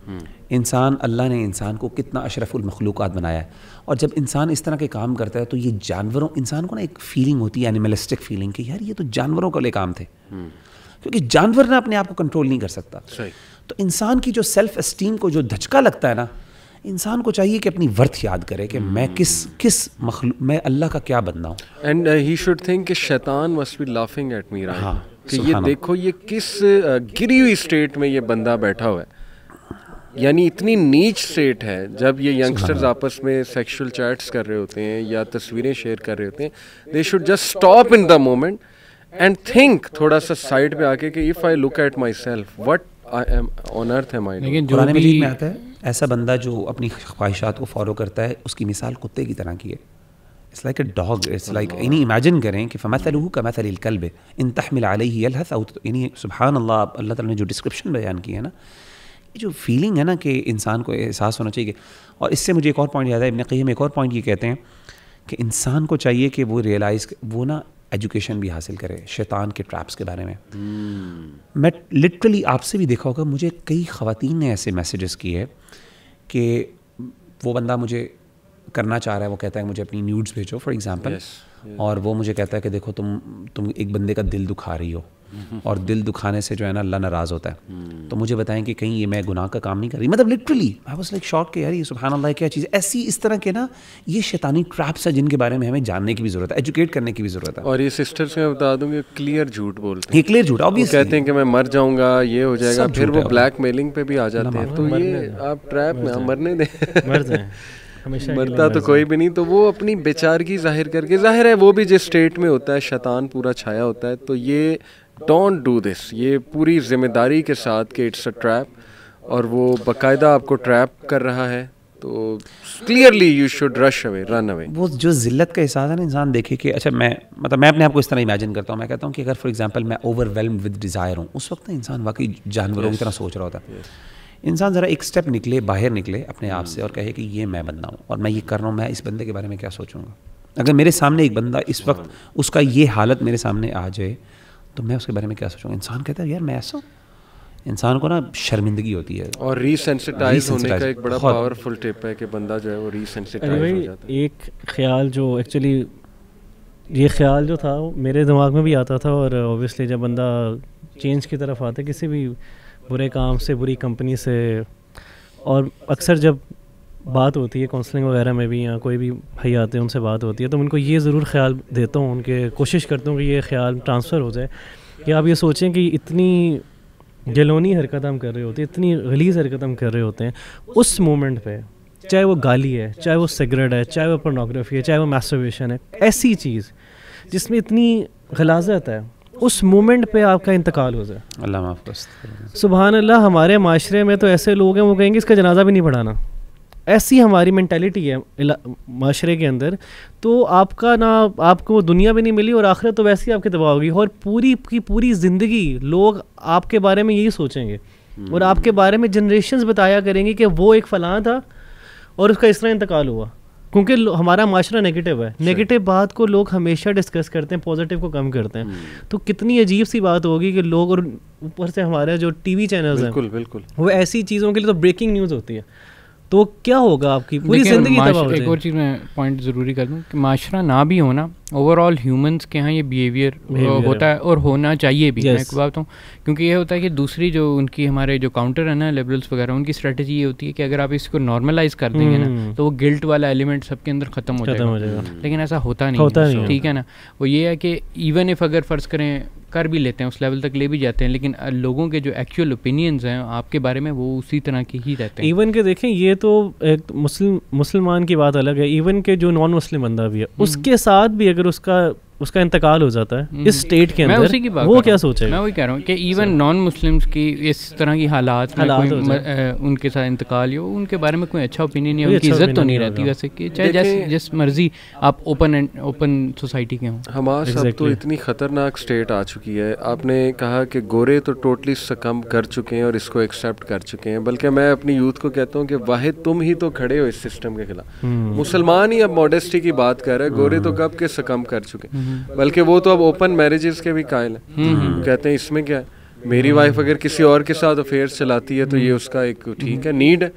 इंसान अल्लाह ने इंसान को कितना अशरफुलमखलूक बनाया है और जब इंसान इस तरह के काम करता है तो ये जानवरों इंसान को ना एक फीलिंग होती है एनिमलिस्टिक फीलिंग की यार ये तो जानवरों के लिए काम थे क्योंकि जानवर ना अपने आप को कंट्रोल नहीं कर सकता तो इंसान की जो सेल्फ इस्टीम को जो धचका लगता है ना इंसान को चाहिए कि अपनी वर्थ याद करे कि हम्म। मैं किस किस मखलू मैं अल्लाह का क्या बनना हूँ एंड ही शुड थिंक शैतान must be laughing at me हाँ कि ये देखो ये किस uh, गिरी हुई स्टेट में ये बंदा बैठा हुआ है यानी इतनी नीच स्टेट है जब ये यंगस्टर्स आपस में सेक्सुअल चैट्स कर रहे होते हैं या तस्वीरें शेयर कर रहे होते हैं they should just stop in the moment and think थोड़ा सा साइड पे आके कि if I look at myself what I am on earth है माई लेकिन जो भी में आता है ऐसा बंदा जो अपनी ख्वाहिशात को फॉलो करता है उसकी मिसाल कुत्ते की तरह की है it's like a dog it's like यानी इमेजिन करें कि फमा फ़मतलहू का मैथ अलकल्ब इन तहमिल आल ही सुबहान अल्लाह अल्लाह ताला ने जो डिस्क्रिप्शन बयान किया है ना जो फीलिंग है ना कि इंसान को एहसास होना चाहिए और इससे मुझे एक और पॉइंट याद है इबन क़ीम एक और पॉइंट ये कहते हैं कि इंसान को चाहिए कि वो रियलाइज़ वो ना एजुकेशन भी हासिल करे शैतान के ट्रैप्स के बारे में hmm. मैं लिटरली आपसे भी देखा होगा मुझे कई खातन ने ऐसे मैसेजेस किए कि वो बंदा मुझे करना चाह रहा है वो कहता है मुझे अपनी न्यूड्स भेजो फॉर एग्ज़ाम्पल और वो मुझे कहता है कि देखो तुम तुम एक बंदे का दिल दुखा रही हो और दिल दुखाने से जो है ना अल्लाह नाराज़ होता है तो मुझे बताएं कि कहीं ये मैं गुनाह का काम नहीं कर रही मतलब literally I was like shock के यार ये सुबहान अल्लाह क्या चीज़ ऐसी इस तरह के ना ये शैतानी ट्रैप्स हैं जिनके बारे में हमें जानने की भी ज़रूरत है एजुकेट करने की भी ज़रूरत है और ये सिस्टर्स मैं बता दूँ क्लियर झूठ बोलते हैं ये क्लियर झूठ ऑब्वियस कहते हैं कि मैं मर जाऊँगा ये हो जाएगा फिर वो ब्लैक मेलिंग पे भी आ जाते हैं तो ये आप ट्रैप में मरने दें [LAUGHS] मरता तो कोई भी नहीं तो वो अपनी बेचारगी जाहिर करके जाहिर है वो भी जिस स्टेट में होता है शैतान पूरा छाया होता है तो ये डोंट डू दिस ये पूरी जिम्मेदारी के साथ कि इट्स अ ट्रैप और वो बकायदा आपको ट्रैप कर रहा है तो clearly you should rush away run away वो जो जिल्लत का एहसास है ना इंसान देखे कि अच्छा मैं मतलब मैं अपने आप को इस तरह इमेजिन करता हूँ मैं कहता हूँ कि अगर फॉर एग्जांपल मैं ओवरवेलम विद डिज़ायर हूँ उस वक्त ना इंसान वाकई जानवरों की तरह सोच रहा होता है इंसान ज़रा एक स्टेप निकले बाहर निकले अपने आप से hmm. और कहे कि ये मैं बंदा हूँ और मैं ये कर रहा हूँ मैं इस बंदे के बारे में क्या सोचूंगा अगर मेरे सामने एक बंदा इस वक्त hmm. उसका ये हालत मेरे सामने आ जाए तो मैं उसके बारे में क्या सोचूंगा इंसान कहता है यार मैं ऐसा इंसान को ना शर्मिंदगी होती है और रीसेंसिटाइज होने का एक बड़ा पावरफुल टिप है कि बंदा जो है वो रीसेंसिटाइज हो जाता है एक ख्याल जो एक्चुअली ये ख्याल जो था मेरे दिमाग में भी आता था और ऑब्वियसली जब बंदा चेंज की तरफ आता है किसी भी बुरे काम से बुरी कंपनी से और अक्सर जब बात होती है काउंसलिंग वगैरह में भी या कोई भी भाई आते हैं उनसे बात होती है तो उनको ये ज़रूर ख्याल देता हूँ उनके कोशिश करता हूँ कि ये ख्याल ट्रांसफ़र हो जाए कि आप ये सोचें कि इतनी गलोनी हरकत हम कर रहे होते हैं इतनी गलीज हरकत हम कर रहे होते हैं उस मोमेंट पे चाहे वो गाली है चाहे वो सिगरेट है चाहे वो पर्नोग्राफी है चाहे वो मैसोवेशन है ऐसी चीज़ जिसमें इतनी गलाजत है उस मोमेंट पे आपका इंतकाल हो जाए अल्लाह सुबह अल्लाह हमारे माशरे में तो ऐसे लोग हैं वो कहेंगे इसका जनाजा भी नहीं पढ़ाना ऐसी हमारी मैंटेलिटी है माशरे के अंदर तो आपका ना आपको दुनिया भी नहीं मिली और आखिरत तो वैसे ही आपकी दबाव होगी और पूरी की पूरी ज़िंदगी लोग आपके बारे में यही सोचेंगे और हम्म। आपके बारे में जनरेशन बताया करेंगे कि वो एक फ़लाँ था और उसका इस तरह इंतकाल हुआ क्योंकि हमारा माशरा नेगेटिव है नेगेटिव बात को लोग हमेशा डिस्कस करते हैं पॉजिटिव को कम करते हैं हम्म। तो कितनी अजीब सी बात होगी कि लोग और ऊपर से हमारे जो टीवी चैनल्स हैं बिल्कुल बिल्कुल वो ऐसी चीज़ों के लिए तो ब्रेकिंग न्यूज़ होती है तो क्या होगा आपकी पूरी जिंदगी एक और चीज़ मैं पॉइंट ज़रूरी कर दूँ कि माशरा ना भी होना ओवरऑल ह्यूमंस के यहाँ ये बिहेवियर uh, होता है और होना चाहिए भी yes. मैं बात हूँ क्योंकि ये होता है कि दूसरी जो उनकी हमारे जो काउंटर है ना लिबरल्स वगैरह उनकी स्ट्रेटजी ये होती है कि अगर आप इसको नॉर्मलाइज कर देंगे ना हम्म। तो वो गिल्ट वाला एलिमेंट सबके अंदर खत्म हो जाएगा लेकिन ऐसा होता नहीं ठीक है ना वो ये है कि इवन इफ़ अगर फ़र्ज़ करें कर भी लेते हैं उस लेवल तक ले भी जाते हैं लेकिन लोगों के जो एक्चुअल ओपिनियंस हैं आपके बारे में वो उसी तरह के ही रहते हैं इवन के देखें ये तो एक मुस्लिम मुसलमान की बात अलग है इवन के जो नॉन मुस्लिम बंदा भी है हम्म। उसके साथ भी अगर उसका उसका इंतकाल हो जाता है हम्म। इस स्टेट के अंदर उसी की बात वो क्या सोचे मैं वही कह रहा हूँ कि इवन नॉन मुस्लिम्स की इस तरह की हालात में कोई म, उनके साथ इंतकाल हो उनके बारे में कोई अच्छा ओपिनियन या उनकी अच्छा इज्जत तो नहीं रहती वैसे कि चाहे जैसे जिस मर्जी आप ओपन एंड ओपन सोसाइटी के हों हमारे साथ तो इतनी खतरनाक स्टेट आ चुकी है आपने कहा कि गोरे तो टोटली सकम कर चुके हैं और इसको एक्सेप्ट कर चुके हैं बल्कि मैं अपनी यूथ को कहता हूँ कि वाहिद तुम ही तो खड़े हो इस सिस्टम के खिलाफ हम्म। मुसलमान ही अब मॉडेस्टी की बात कर रहे हैं गोरे तो कब के सकम कर चुके हैं हम्म। बल्कि वो तो अब ओपन मैरिजेस के भी कायल है हम्म, हम्म। कहते हैं इसमें क्या है मेरी वाइफ अगर किसी और के साथ अफेयर चलाती है तो ये उसका एक ठीक है नीड है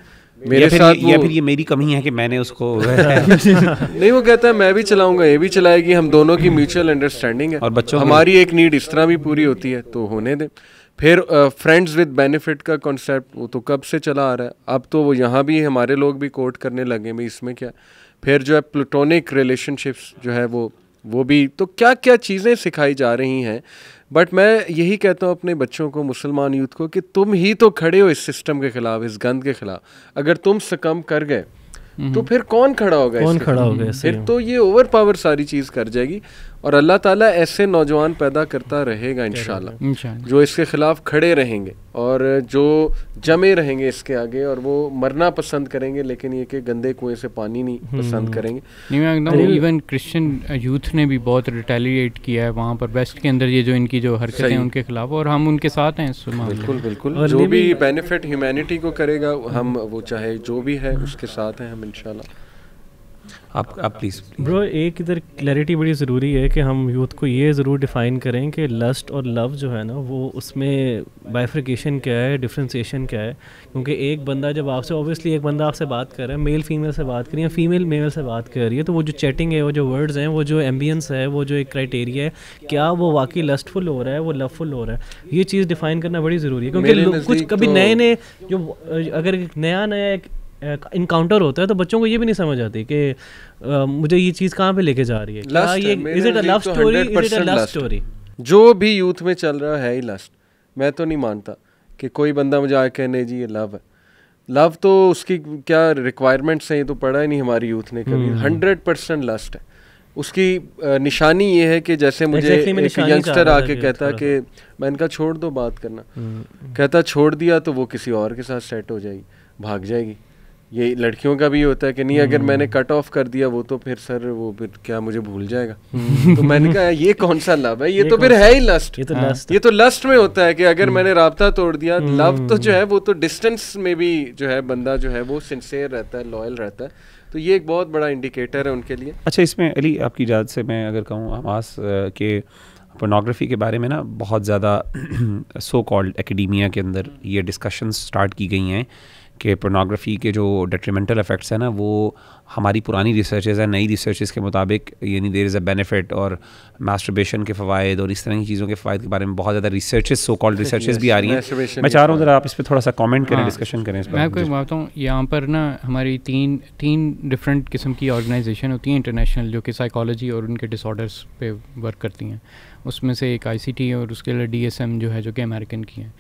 मेरे या साथ या फिर ये मेरी कमी है कि मैंने उसको [LAUGHS] नहीं वो कहता है मैं भी चलाऊंगा ये भी चलाएगी हम दोनों की म्यूचुअल अंडरस्टैंडिंग है और बच्चों हमारी एक नीड इस तरह भी पूरी होती है तो होने दे फिर फ्रेंड्स विद बेनिफिट का कॉन्सेप्ट वो तो कब से चला आ रहा है अब तो वो यहाँ भी हमारे लोग भी कोर्ट करने लगे भाई इसमें क्या फिर जो है प्लूटोनिक रिलेशनशिप्स जो है वो वो भी तो क्या क्या चीज़ें सिखाई जा रही हैं बट मैं यही कहता हूँ अपने बच्चों को मुसलमान यूथ को कि तुम ही तो खड़े हो इस सिस्टम के खिलाफ इस गंद के खिलाफ अगर तुम सकम कर गए हम्म। तो फिर कौन खड़ा होगा कौन खड़ा होगा फिर तो ये ओवर पावर सारी चीज़ कर जाएगी और अल्लाह ताला ऐसे नौजवान पैदा करता रहेगा इन जो इसके ख़िलाफ़ खड़े रहेंगे और जो जमे रहेंगे इसके आगे और वो मरना पसंद करेंगे लेकिन ये कि गंदे कुएं से पानी नहीं हम्म। पसंद करेंगे इवन क्रिश्चियन यूथ ने भी बहुत रिटेलिएट किया है वहाँ पर वेस्ट के अंदर ये जो इनकी जो हरकतें हैं उनके खिलाफ और हम उनके साथ हैं बिल्कुल बिल्कुल जो भी बेनिफिट ह्यूमैनिटी को करेगा हम वो चाहे जो भी है उसके साथ हैं हम इनशाला आप आप प्लीज़ ब्रो एक इधर क्लैरिटी बड़ी ज़रूरी है कि हम यूथ को ये ज़रूर डिफ़ाइन करें कि लस्ट और लव जो है ना वो उसमें बाइफ्रिकेशन क्या है डिफ्रेंसीशन क्या है क्योंकि एक बंदा जब आपसे ऑब्वियसली एक बंदा आपसे बात कर रहा है मेल फीमेल से बात कर रही है फीमेल मेल से बात कर रही है तो वो जो चैटिंग है वो जो वर्ड्स हैं वो जो एम्बियंस है वो जो एक क्राइटेरिया है क्या वो वाकई लस्टफुल हो रहा है वो लवफुल हो रहा है ये चीज़ डिफ़ाइन करना बड़ी ज़रूरी है क्योंकि कुछ कभी तो नए नए जो अगर नया नया एक इनकाउंटर होता है तो बच्चों को ये भी नहीं समझ आती कि मुझे ये चीज़ कहाँ पे लेके जा रही है क्या ये is it a love story is it a love story जो भी यूथ में चल रहा है ही लस्ट मैं तो नहीं मानता कि कोई बंदा मुझे आके कहने जी ये लव है लव तो उसकी क्या रिक्वायरमेंट्स हैं ये तो पढ़ा ही नहीं हमारी यूथ ने कभी हंड्रेड परसेंट लस्ट है उसकी निशानी ये है कि जैसे मुझे एक यंगस्टर आके कहता कि मैं इनका छोड़ दो बात करना हम्म। कहता छोड़ दिया तो वो किसी और के साथ सेट हो जाएगी भाग जाएगी ये लड़कियों का भी होता है कि नहीं अगर मैंने कट हम्म। ऑफ कर दिया वो तो फिर सर वो फिर क्या मुझे भूल जाएगा हम्म। तो मैंने कहा ये कौन सा लव है ये, ये तो फिर है ही लस्ट ये तो हाँ। लस्ट ये तो लस्ट में होता है कि अगर हम्म। मैंने रबता तोड़ दिया लव तो जो है वो तो डिस्टेंस में भी जो है बंदा जो है वो सिंसेयर रहता है लॉयल रहता है तो ये एक बहुत बड़ा इंडिकेटर है उनके लिए अच्छा इसमें अली आपकी इजाज़त से मैं अगर कहूँ हमास के पोर्नोग्राफी के बारे में ना बहुत ज़्यादा सो कॉल्ड एकेडमिया के अंदर ये डिस्कशन स्टार्ट की गई हैं कि पोर्नोग्राफी के जो डिट्रीमेंटल इफ़ेक्ट्स हैं ना वो हमारी पुरानी रिसर्चेज़ हैं नई रिसर्चेज़ के मुताबिक यानी देर इज़ अ बेनिफिट और मास्टरबेशन के फ़वाद और इस तरह की चीज़ों के फ़ायद के बारे में बहुत ज़्यादा रिसर्चेज सो कॉल्ड रिसर्चेज भी आ रही हैं मैं चाह रहा हूँ ज़रा आप इस पर थोड़ा सा कॉमेंट करें डिस्कशन हाँ। करें मैं आपको बताता हूँ यहाँ पर ना हमारी तीन तीन डिफरेंट किस्म की ऑर्गेनाइजेशन होती हैं इंटरनेशनल जो कि साइकोलॉजी और उनके डिसऑर्डर्स पे वर्क करती हैं उसमें से एक आईसीटी और उसके लिए एम जो है जो कि अमेरिकन की है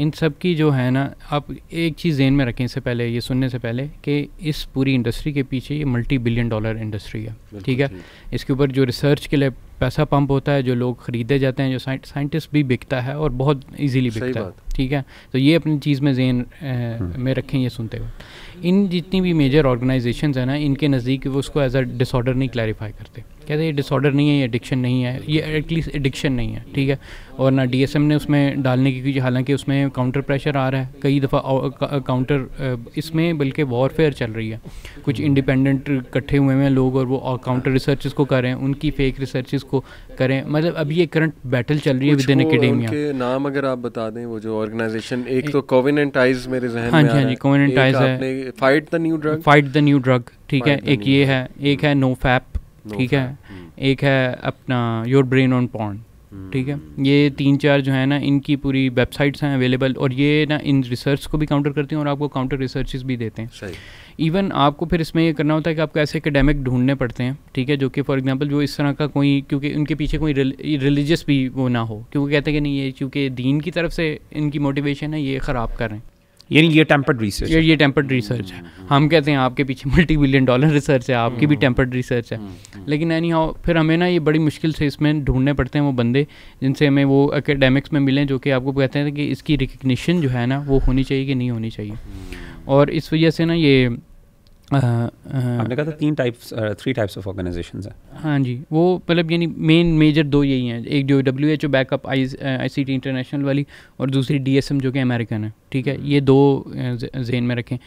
इन सब की जो है ना आप एक चीज़ जेन में रखें इससे पहले ये सुनने से पहले कि इस पूरी इंडस्ट्री के पीछे ये मल्टी बिलियन डॉलर इंडस्ट्री है ठीक है इसके ऊपर जो रिसर्च के लिए पैसा पंप होता है जो लोग ख़रीदे जाते हैं जो साइंटिस्ट भी बिकता है और बहुत इजीली बिकता है ठीक है तो ये अपनी चीज़ में जेन हम्म। में रखें ये सुनते हुए इन जितनी भी मेजर ऑर्गेनाइजेशन है ना इनके नज़दीक वो उसको एज अ डिसऑर्डर नहीं क्लैरिफाई करते कहते ये डिसऑर्डर नहीं है ये एडिक्शन नहीं है ये एटलीस्ट एडिक्शन नहीं है ठीक है और ना डी ने उसमें डालने की हालांकि उसमें काउंटर प्रेशर आ रहा है कई दफ़ा काउंटर इसमें बल्कि वॉरफेयर चल रही है कुछ इंडिपेंडेंट हम्म। इकट्ठे हुए हैं लोग और वो काउंटर रिसर्च को कर रहे हैं उनकी फेक रिसर्च इसको करें मतलब अभी ये करंट बैटल चल रही है विद इन एकेडेमिया नाम अगर आप बता दें वो जो ऑर्गेनाइजेशन एक, तो कोविनेंट आइज मेरे जहन हाँ में हाँ जी कोविनेंट आइज हाँ है fight the new drug fight the new drug ठीक है एक ये है एक है नो hmm. फैप ठीक है hmm. एक है अपना योर ब्रेन ऑन पॉन्ड हम्म। ठीक है ये तीन चार जो है ना इनकी पूरी वेबसाइट्स हैं अवेलेबल और ये ना इन रिसर्च को भी काउंटर करती हैं और आपको काउंटर रिसर्च भी देते हैं इवन आपको फिर इसमें ये करना होता है कि आपको ऐसे एकेडेमिक ढूंढने पड़ते हैं ठीक है जो कि फॉर एग्जांपल जो इस तरह का कोई क्योंकि उनके पीछे कोई रिलीजियस भी वो ना हो क्योंकि कहते हैं कि नहीं ये क्योंकि दीन की तरफ से इनकी मोटिवेशन है ये ख़राब कर रहे हैं यानी ये टेम्पर्ड रिसर्च ये ये टेम्पर्ड रिसर्च है हम्म, हम्म, हम हम्म। कहते हैं आपके पीछे मल्टी बिलियन डॉलर रिसर्च है आपकी भी टेम्पर्ड रिसर्च है लेकिन एनी हाउ फिर हमें ना ये बड़ी मुश्किल से इसमें ढूंढने पड़ते हैं वो बंदे जिनसे हमें वो अकेडेमिक्स में मिलें जो कि आपको कहते हैं कि इसकी रिकग्निशन जो है ना वो होनी चाहिए कि नहीं होनी चाहिए और इस वजह से ना ये आपने कहा था तीन types three types of organization है हाँ जी वो मतलब यानी मेन मेजर दो यही हैं एक जो W H O backup I I C T international वाली और दूसरी डी एस एम जो कि अमेरिकन है ठीक है ये दो जहन में रखें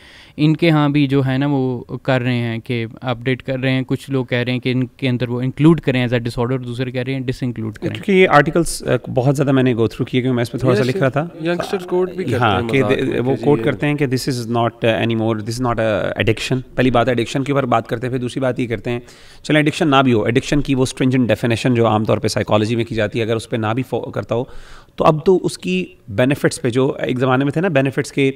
इनके यहाँ भी जो है ना वो कर रहे हैं कि अपडेट कर रहे हैं कुछ लोग कह रहे हैं कि इनके अंदर वो इंक्लूड करें एज अ डिसऑर्डर दूसरे कह रहे हैं डिस इंक्लूड करें क्योंकि ये आर्टिकल्स बहुत ज़्यादा मैंने गो थ्रू किए क्योंकि मैं इसमें थोड़ा सा लिख रहा था यंगस्टर कोड भी हाँ कि वो कोड करते हैं कि this is not any more this is not addiction पहली बात एडिक्शन के ऊपर बात करते हैं फिर दूसरी बात ये करते हैं चलें एडिक्शन ना भी हो एडिक्शन की वो स्ट्रिंजेंट डेफिनेशन जो आमतौर पर साइकोलॉजी में की जाती है अगर उस पर ना भी करता हो तो अब तो उसकी बेनिफिट्स पे जो एक ज़माने में थे ना बेनिफिट्स के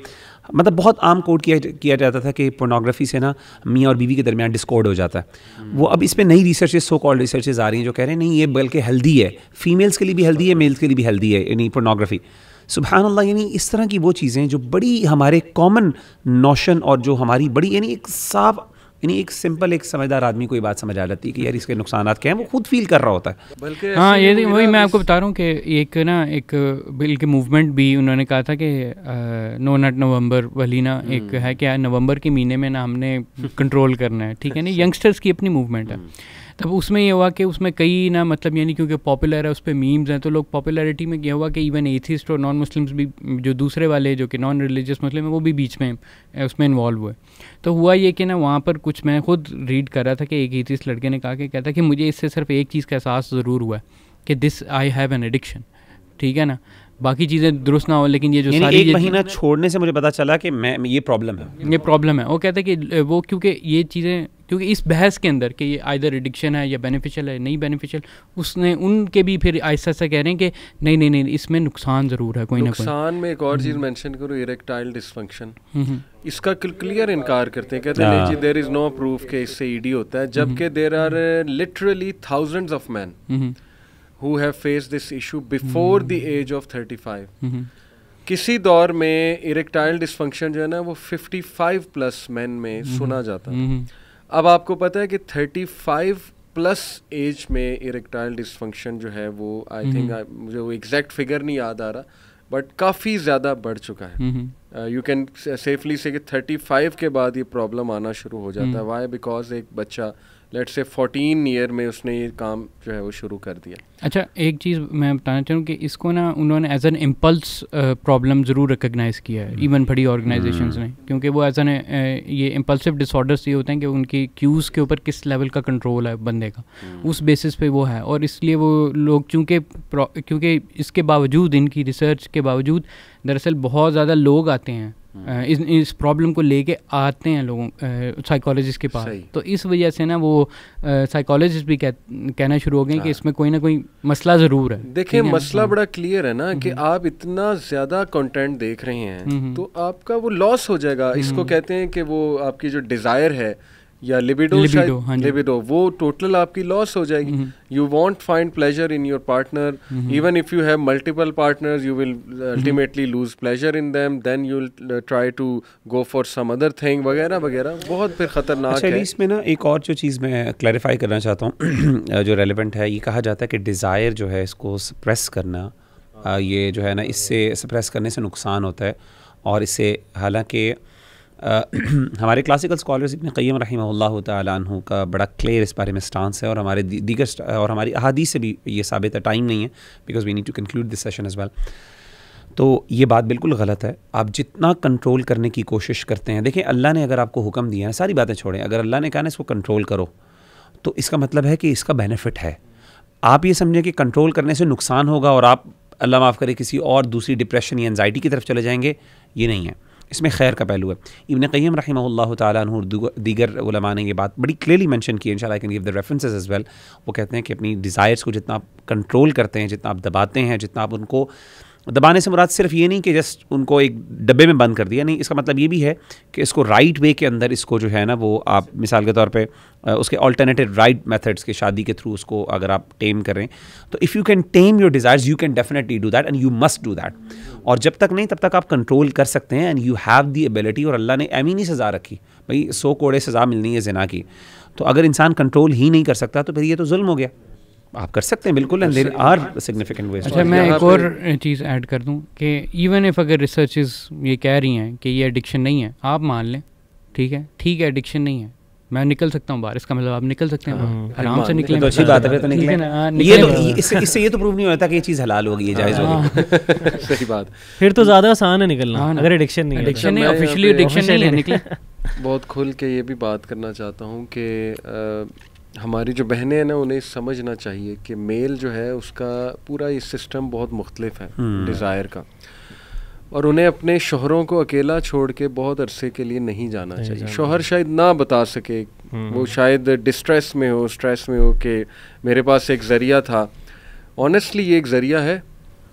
मतलब बहुत आम कोड किया किया जाता था कि पोर्नोग्राफी से ना मियाँ और बीवी के दरमियान डिस्कॉर्ड हो जाता है वो अब इस पर नई रिसर्चेज सो कॉल्ड रिसर्चेज आ रही हैं जो कह रहे हैं नहीं ये बल्कि हेल्दी है फीमेल्स के लिए भी हेल्दी है मेल्स के लिए भी हेल्दी है यानी पोर्नोग्राफी सुबहान अल्लाह यानी इस तरह की वो चीज़ें जो बड़ी हमारे कॉमन नोशन और जो हमारी बड़ी यानी एक साफ यानी एक सिंपल एक समझदार आदमी को ये बात समझ आ जाती है कि यार इसके नुकसान क्या हैं वो खुद फील कर रहा होता है बल्कि हाँ ये वही मैं आपको बता रहा हूँ कि एक ना एक बिल के मूवमेंट भी उन्होंने कहा था कि नो नट नवंबर वाली ना एक है क्या नवंबर के महीने में ना हमने कंट्रोल करना है ठीक है ना यंगस्टर्स अच्छा। की अपनी मूवमेंट है हम्म। तब उसमें ये हुआ कि उसमें कई ना मतलब यानी क्योंकि पॉपुलर है उस पर मीम्स हैं तो लोग पॉपुलरिटी में यह हुआ कि इवन एथिस्ट और नॉन मुस्लिम्स भी जो दूसरे वाले जो कि नॉन रिलीजियस मुस्लिम है वो भी बीच में उसमें इन्वॉल्व हुए तो हुआ ये कि ना वहाँ पर कुछ मैं खुद रीड कर रहा था कि एक एथिस्ट लड़के ने कहा कि कहता कि मुझे इससे सिर्फ एक चीज़ का एहसास ज़रूर हुआ कि this I have an addiction ठीक है ना बाकी चीज़ें दुरुस्त ना हो लेकिन ये जो सारी एक महीना छोड़ने से मुझे पता चला कि मैं ये प्रॉब्लम है ये प्रॉब्लम है वो कहते हैं कि वो क्योंकि ये चीज़ें क्योंकि इस बहस के अंदर कि ये आइधर एडिक्शन है या बेनिफिशियल है नहीं बेनिफिशियल उसने उनके भी फिर आहिस्ता आहिस्ता कह रहे हैं कि नहीं नहीं नहीं इसमें नुकसान ज़रूर है कोई नुकसान में एक और हम्म। चीज़ मैंशन करूँ इरेक्टाइल हम्म, डिसफंक्शन हम्म। इसका क्लियर इनकार करते हैं कहते हैं जी देर इज़ नो प्रूफ के इससे ईडी होता है जबकि there are literally thousand of men who have face this issue before the age of thirty five किसी दौर में इरेक्टाइल डिसफंक्शन जो है ना वो 55 प्लस मैन में सुना जाता है अब आपको पता है कि 35 प्लस एज में इरेक्टाइल डिसफंक्शन जो है वो आई थिंक मुझे वो एग्जैक्ट फिगर नहीं याद आ रहा बट काफ़ी ज़्यादा बढ़ चुका है यू कैन सेफली से कि 35 के बाद ये प्रॉब्लम आना शुरू हो जाता है वाई हम्म। बिकॉज एक बच्चा लेट से फोर्टीन ईयर में उसने ये काम जो है वो शुरू कर दिया अच्छा एक चीज़ मैं बताना चाहूँ कि इसको ना उन्होंने एज एन इम्पल्स प्रॉब्लम ज़रूर रिकगनाइज किया है इवन बड़ी ऑर्गेनाइजेशन hmm. ने क्योंकि वो एज एन ये इम्पल्सिव डिसऑर्डर्स ये होते हैं कि उनकी क्यूज़ के ऊपर किस लेवल का कंट्रोल है बंदे का hmm. उस बेसिस पे वो है और इसलिए वो लोग चूँकि क्योंकि इसके बावजूद इनकी रिसर्च के बावजूद दरअसल बहुत ज़्यादा लोग आते हैं इस इस प्रॉब्लम को लेके आते हैं लोगों साइकोलॉजिस्ट के पास तो इस वजह से ना वो साइकोलॉजिस्ट भी कह, कहना शुरू हो गए कि हाँ। इसमें कोई ना कोई मसला ज़रूर है देखिए मसला हाँ। बड़ा क्लियर है ना कि हम्म। आप इतना ज़्यादा कंटेंट देख रहे हैं हम्म, हम्म। तो आपका वो लॉस हो जाएगा इसको कहते हैं कि वो आपकी जो डिज़ायर है या लिबिडो लिबिडो, हाँ लिबिडो वो टोटल आपकी लॉस हो जाएगी you won't find pleasure in your partner even if you have multiple partners you will ultimately lose pleasure in them then you try to go for some other thing वगैरह वगैरह बहुत फिर खतरनाक अच्छा, है इसमें ना एक और जो चीज़ मैं क्लैरिफाई करना चाहता हूँ [CLEARS THROAT] जो रेलिवेंट है ये कहा जाता है कि डिज़ायर जो है इसको सप्रेस करना ये जो है ना इससे सप्रेस करने से नुकसान होता है और इससे हालांकि [CLEARS THROAT] हमारे क्लासिकल स्कॉलर्स इतने क़यम रही तु का बड़ा क्लियर इस बारे में स्टांस है और हमारे दीगर और हमारी अहादी से भी ये साबित है टाइम नहीं है because we need to conclude this session as well तो ये बात बिल्कुल गलत है आप जितना कंट्रोल करने की कोशिश करते हैं देखें अल्लाह ने अगर आपको हुक्म दिया है सारी बातें छोड़ें अगर अल्लाह ने कहा ना इसको कंट्रोल करो तो इसका मतलब है कि इसका बेनिफिट है आप ये समझें कि कंट्रोल करने से नुकसान होगा और आप अल्लाह माफ़ करें किसी और दूसरी डिप्रेशन या एनजाइटी की तरफ चले जाएंगे ये नहीं है इसमें खैर का पहलू है इबन क़ीम रही तैन दीगर उलमा ने यह बात बड़ी क्लियरली मैंशन की इन I can give the references as well वो कहते हैं कि अपनी डिज़ायर्स को जितना आप कंट्रोल करते हैं जितना आप दबाते हैं जितना आप उनको दबाने से मुराद सिर्फ ये नहीं कि जस्ट उनको एक डब्बे में बंद कर दिया नहीं इसका मतलब ये भी है कि इसको राइट वे के अंदर इसको जो है ना वो आप मिसाल के तौर पर उसके अल्टरनेटिव राइट मेथड्स के शादी के थ्रू उसको अगर आप टेम करें तो if you can tame your desires you can definitely do that and you must do that और जब तक नहीं तब तक आप कंट्रोल कर सकते हैं and you have the ability और अल्लाह ने एमी नहीं सज़ा रखी भाई सौ कोड़े सज़ा मिलनी है जना की तो अगर इंसान कंट्रोल ही नहीं कर सकता तो फिर ये तो जुल्म हो गया आप कर सकते हैं बिल्कुल and there are significant ways अच्छा मैं एक और चीज़ ऐड कर दूँ कि इवन इफ़ अगर रिसर्च ये कह रही हैं कि ये एडिक्शन नहीं है आप मान लें ठीक है ठीक है एडिक्शन नहीं है मैं निकल सकता हूँ बाहर इसका मतलब आप निकल सकते हैं हाँ। आराम से तो निकले तो अच्छी बात है तो निकले हाँ, ये तो इससे इससे ये तो प्रूव नहीं होता कि ये चीज़ हलाल होगी ये जायज़ होगी हाँ। [LAUGHS] सही बात फिर तो ज़्यादा आसान है निकलना अगर एडिक्शन नहीं एडिक्शन नहीं ऑफिशियली एडिक्शन नहीं है तो। निकले [LAUGHS] बहुत खुल के ये भी बात करना चाहता हूँ कि हमारी जो बहनें हैं ना उन्हें समझना चाहिए कि मेल जो है उसका पूरा ये सिस्टम बहुत मुख्तलिफ है डिज़ायर हम्म। का और उन्हें अपने शोहरों को अकेला छोड़ के बहुत अरसे के लिए नहीं जाना नहीं चाहिए शोहर शायद ना बता सके हम्म। वो शायद डिस्ट्रेस में हो स्ट्रेस में हो कि मेरे पास एक ज़रिया था ऑनेस्टली ये एक ज़रिया है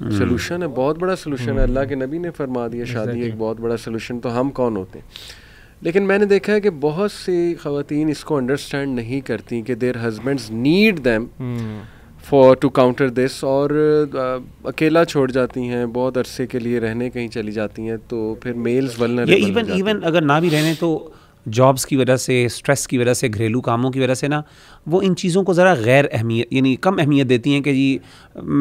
सोलूशन हम्म। है बहुत बड़ा सोलूशन है अल्लाह के नबी ने फरमा दिया शादी एक बहुत बड़ा सोलूशन तो हम कौन होते हैं लेकिन मैंने देखा है कि बहुत सी खातन इसको अंडरस्टैंड नहीं करती कि their husbands need them for to counter this और आ, अकेला छोड़ जाती हैं बहुत अरसे के लिए रहने कहीं चली जाती हैं तो फिर मेल्स वलनरेबल इवन इवन अगर ना भी रहने तो जॉब्स की वजह से स्ट्रेस की वजह से घरेलू कामों की वजह से ना वो इन चीज़ों को ज़रा गैर अहमियत यानी कम अहमियत देती हैं कि जी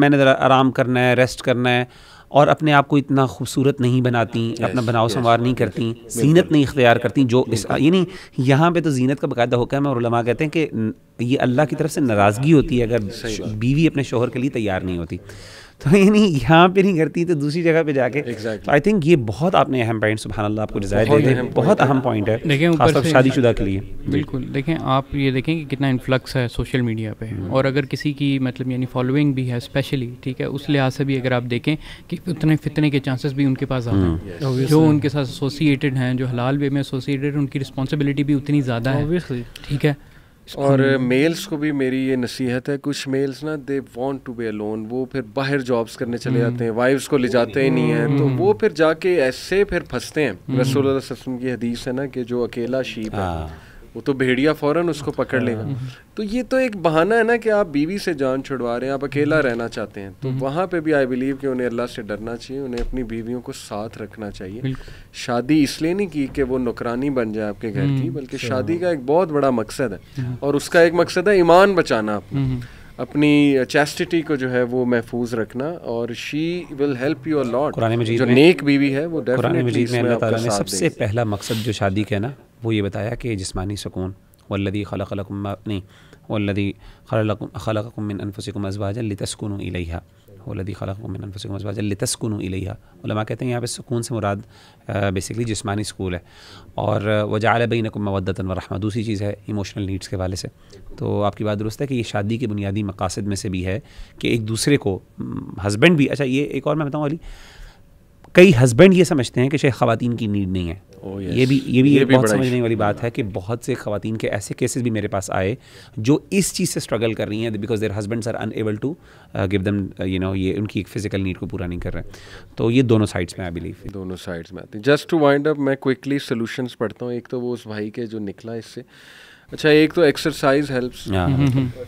मैंने ज़रा आराम करना है रेस्ट करना है और अपने आप को इतना खूबसूरत नहीं बनाती अपना बनाव संवार नहीं करती जीनत नहीं इख्तियार करती जो इस यानी यहाँ पर तो जीनत का बाकायदा होकर मैं और कहते हैं कि ये अल्लाह की तरफ से नाराज़गी होती है अगर बीवी अपने शोहर के लिए तैयार नहीं होती [LAUGHS] तो ये नहीं यहाँ पे नहीं करती तो दूसरी जगह पे जाके आई थिंक तो ये बहुत आपने अहम पॉइंट सुबह आपको डिजायर बहुत अहम पॉइंट है देखें शादीशुदा के लिए बिल्कुल देखें आप ये देखें कि कितना इन्फ्लक्स है सोशल मीडिया पे हम्म। और अगर किसी की मतलब यानी फॉलोइंग भी है स्पेशली ठीक है उस लिहाज से भी अगर आप देखें कि उतने फितने के चांसेस भी उनके पास आते हम्म। हैं जो उनके साथ एसोसिएटेड हैं जो हलाल वे में एसोसिएटेड उनकी रिस्पॉन्सिबिलिटी भी उतनी ज़्यादा है ठीक है और हम्म। मेल्स को भी मेरी ये नसीहत है कुछ मेल्स ना they want to be alone वो फिर बाहर जॉब्स करने चले हम्म। जाते हैं वाइफ्स को ले जाते ही नहीं है तो हम्म। वो फिर जाके ऐसे फिर फंसते हैं रसोल की हदीस है ना कि जो अकेला शीप है हाँ। वो तो भेड़िया फौरन उसको पकड़ लेगा हाँ। तो ये तो एक बहाना है ना कि आप बीवी से जान छुड़वा रहे हैं आप अकेला हाँ। रहना चाहते हैं तो हाँ। वहाँ पे भी आई बिलीव कि उन्हें अल्लाह से डरना चाहिए उन्हें अपनी बीवियों को साथ रखना चाहिए शादी इसलिए नहीं की कि वो नौकरानी बन जाए आपके घर की हम्म, बल्कि शादी का एक बहुत बड़ा मकसद है और उसका एक मकसद है ईमान बचाना अपना अपनी चैस्टिटी को जो है वो महफूज रखना और she will help you lot Quran Majeed जो में, नेक बीवी है वो कुरान मजीद में अल्लाह ताला ने सबसे पहला मकसद जो शादी का है ना वो ये बताया कि जिस्मानी सुकून वल्लदी खलक नहीं वल्लदी खलक खलकुम मिन अनफुसिकुम अजवाजन लितस्कुन इलैहा वलदी खलक मिन अजवाज इलिया उलमा कहते हैं यहाँ पे सुकून से मुराद बेसिकली जिस्मानी स्कूल है और वजाल बिन मवदतन व रहमा दूसरी चीज़ है इमोशनल नीड्स के वाले से तो आपकी बात दुरुस्त है कि ये शादी के बुनियादी मकासद में से भी है कि एक दूसरे को हस्बैंड भी अच्छा ये एक और मैं बताऊँ अली कई हस्बैंड ये समझते हैं कि शायद ख़वान की नीड नहीं है Oh yes. ये भी ये भी ये एक भी बहुत समझने वाली बात है कि बहुत से खातन के ऐसे केसेस भी मेरे पास आए जो इस चीज़ से स्ट्रगल कर रही हैं because their husbands are unable to give them you know ये उनकी एक फिजिकल नीड को पूरा नहीं कर रहे हैं तो ये दोनों साइड्स में आई बिलीव दोनों साइड्स में आती जस्ट टू वाइंड अप मैं क्विकली सोलूशन पढ़ता हूँ एक तो वो उस भाई के जो निकला इससे अच्छा एक तो एक्सरसाइज हेल्प्स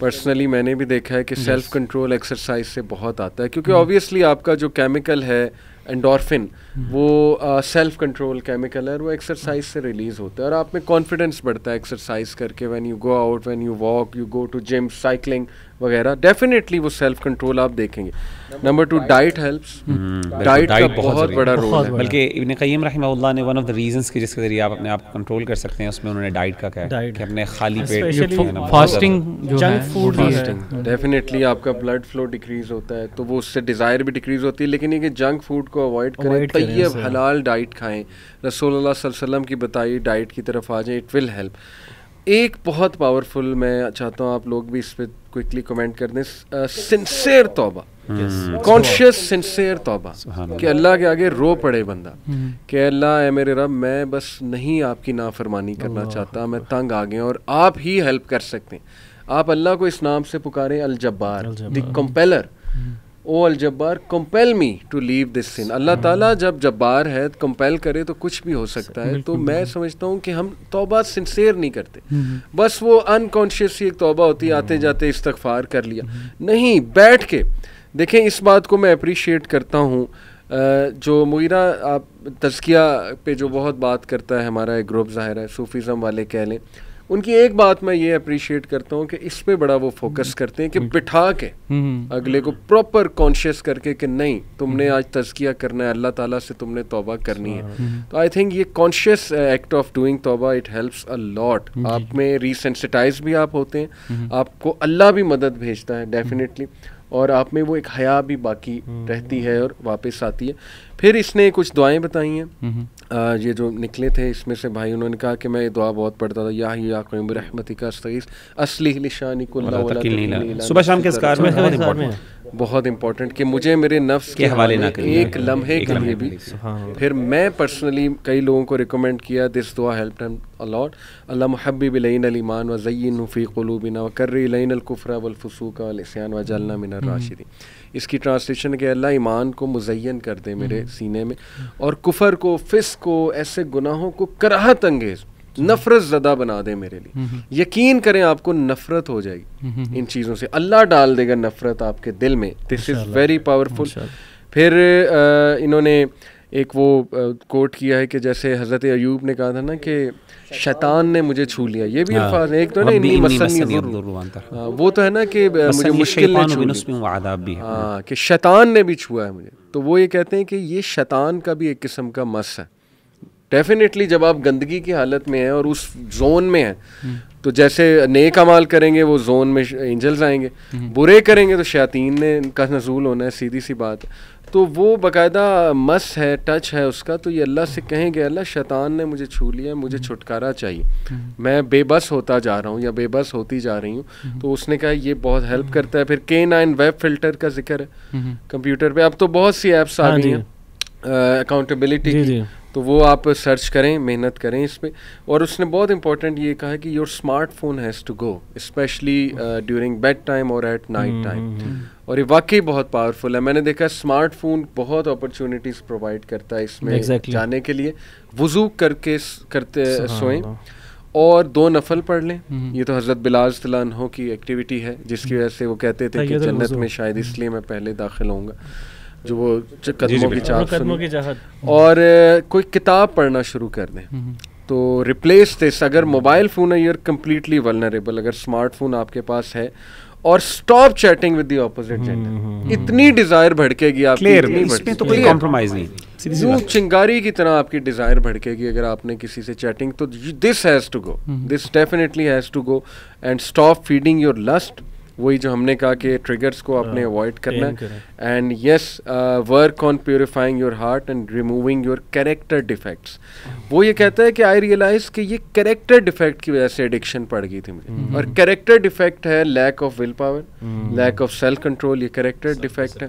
पर्सनली मैंने भी देखा है कि सेल्फ कंट्रोल एक्सरसाइज से बहुत आता है क्योंकि ऑब्वियसली hmm. आपका जो केमिकल है एंडोरफिन वो सेल्फ कंट्रोल केमिकल है वो एक्सरसाइज से रिलीज होता है और आप में कॉन्फिडेंस बढ़ता है एक्सरसाइज करके when you go out when you walk you go to gym cycling वगैरह डेफिनेटली वो सेल्फ कंट्रोल आप देखेंगे number two diet helps diet का बहुत बड़ा रोल है बल्कि इब्ने कईम रहमहुल्लाह ने वन ऑफ द रीजंस के जिसके जरिए आप अपने आप को कंट्रोल कर सकते हैं उसमें उन्होंने डाइट का कहा है कि अपने खाली पेट fasting junk food fasting definitely आपका ब्लड फ्लो डिक्रीज होता है तो वो उससे डिज़ायर भी डिक्रीज होती है लेकिन ये कि जंक फूड को अवॉइड करें तैयब हलाल डाइट खाएं रसूलुल्लाह सल्लल्लाहु अलैहि वसल्लम की बताई डाइट की तरफ आ जाए इट विल हेल्प एक बहुत पावरफुल मैं चाहता हूँ आप लोग भी इस पर क्विकली कमेंट कर दें सिंसेर तोबा कॉन्शियस सिंसेर तोबा कि अल्लाह के आगे रो पड़े बंदा hmm. कि अल्लाह है मेरे रब मैं बस नहीं आपकी नाफरमानी करना चाहता मैं तंग आ गया और आप ही हेल्प कर सकते हैं आप अल्लाह को इस नाम से पुकारें Aljabbar the compeller O Al Jabbar compel me to leave this sin Allah ताला जब जब्बार है कंपेल करे तो कुछ भी हो सकता है तो मैं समझता हूँ कि हम तोबा सिंसेर नहीं करते हम्म, हम्म। बस वो अनकॉन्शियस एक तोबा होती आते जाते इस्तफार कर लिया हम्म, नहीं बैठ के देखें इस बात को मैं अप्रिशिएट करता हूँ जो मुगरा आप तजकिया पे जो बहुत बात करता है हमारा एक ग्रुप ज़ाहिर है सूफ़ीज़म वाले कह लें उनकी एक बात मैं ये अप्रिशिएट करता हूँ कि इस पर बड़ा वो फोकस करते हैं कि हम्म। बिठा के हम्म, हम्म। अगले को प्रॉपर कॉन्शियस करके कि नहीं तुमने आज तजकिया करना है अल्लाह ताला से तुमने तौबा करनी है अच्छा। तो आई थिंक ये कॉन्शियस एक्ट ऑफ डूइंग तौबा इट हेल्प्स अ लॉट आप में रिसेंसिटाइज भी आप होते हैं आपको अल्लाह भी मदद भेजता है डेफिनेटली और आप में वो एक हया भी बाकी हम्म, हम्म। रहती है और वापस आती है फिर इसने कुछ दुआएं बताई हैं हम्म, ये जो निकले थे इसमें से भाई उन्होंने कहा कि मैं ये दुआ बहुत पढ़ता था या या रहमती का असली निशानी तो सुबह शाम के में बहुत इम्पोर्टेंट कि मुझे मेरे नफ्स के हवाले ना करें एक लम्हे के लिए भी हाँ। फिर मैं पर्सनली कई लोगों को रिकमेंड किया दिस दुआ हेल्प एम अलॉट अल्लाह महबी बिलईन अलीमान व ज़यन नफ़ी क़लूबिना व अलकुफरा वलफसूक वसैन व जलना मिन हम्म। राशिदी इसकी ट्रांसलेशन के अल्लाह ईमान को मुजैन कर दे मेरे हम्म। सीने में और कुफ़र को फ़िस को ऐसे गुनाहों को कराहत अंगेज़ हम्म, हम्म। नफरत ज़दा बना दे मेरे लिए हम्म, यकीन करें आपको नफरत हो जाएगी इन चीज़ों से अल्लाह डाल देगा नफरत आपके दिल में दिस इज़ वेरी पावरफुल फिर इन्होंने एक वो कोट किया है कि जैसे हज़रत अयूब ने कहा था ना कि शैतान ने मुझे छू लिया ये भी हाँ। एक तो ना इन्हीं आ, हाँ, वो तो है ना कि मुझे मुश्किल ने हाँ कि शैतान ने भी छुआ है मुझे तो वो ये कहते हैं कि ये शैतान का भी एक किस्म का मस है डेफिनेटली जब आप गंदगी की हालत में हैं और उस जोन में हैं तो जैसे नेक अमाल करेंगे वो जोन में एंजल्स आएंगे बुरे करेंगे तो शैतीन ने का नजूल होना है सीधी सी बात तो वो बाकायदा मस है टच है उसका तो ये अल्लाह से कहेंगे अल्लाह शैतान ने मुझे छू लिया मुझे छुटकारा चाहिए मैं बेबस होता जा रहा हूँ या बेबस होती जा रही हूँ तो उसने कहा ये बहुत हेल्प करता है फिर के नाइन वेब फिल्टर का जिक्र है कंप्यूटर हम्म, हम्म। पर अब तो बहुत सी ऐप्स आ हाँ गई हैं अकाउंटेबिलिटी तो वो आप सर्च करें मेहनत करें इस पर और उसने बहुत इंपॉर्टेंट ये कहा कि your smartphone has to go specially during bed time और एट नाइट टाइम और ये वाकई बहुत पावरफुल है मैंने देखा स्मार्टफोन बहुत अपॉर्चुनिटीज़ प्रोवाइड करता है इसमें exactly. जाने के लिए वजू करके करते uh, सोएं और दो नफल पढ़ लें हम्म, हम्म। ये तो हज़रत बिलाज तलान की एक्टिविटी है जिसकी हम्म। वजह से वो कहते थे कि जन्नत में शायद इसलिए मैं पहले दाखिल होऊंगा जो वो कदमों की चाहत कदमों की चाहत और कोई किताब पढ़ना शुरू कर दें हम्म, हम्म। तो रिप्लेस दिस अगर मोबाइल फ़ोन है यूर कम्प्लीटली वलनरेबल अगर स्मार्टफोन आपके पास है और stop chatting with the opposite gender इतनी डिजायर भड़केगी आपकी इसमें तो कोई कॉम्प्रोमाइज नहीं यूं चिंगारी की तरह आपकी डिजायर भड़केगी अगर आपने किसी से चैटिंग तो this has to go this definitely has to go and stop feeding your lust वही जो हमने कहा कि ट्रिगर्स को आपने अवॉइड हाँ, करना and yes work on purifying your heart and removing your character defects वो ये कहता है कि आई रियलाइज कि ये कैरेक्टर डिफेक्ट की वजह से एडिक्शन पड़ गई थी मुझे हम्म। और कैरेक्टर डिफेक्ट है lack of will power lack of self control ये कैरेक्टर डिफेक्ट है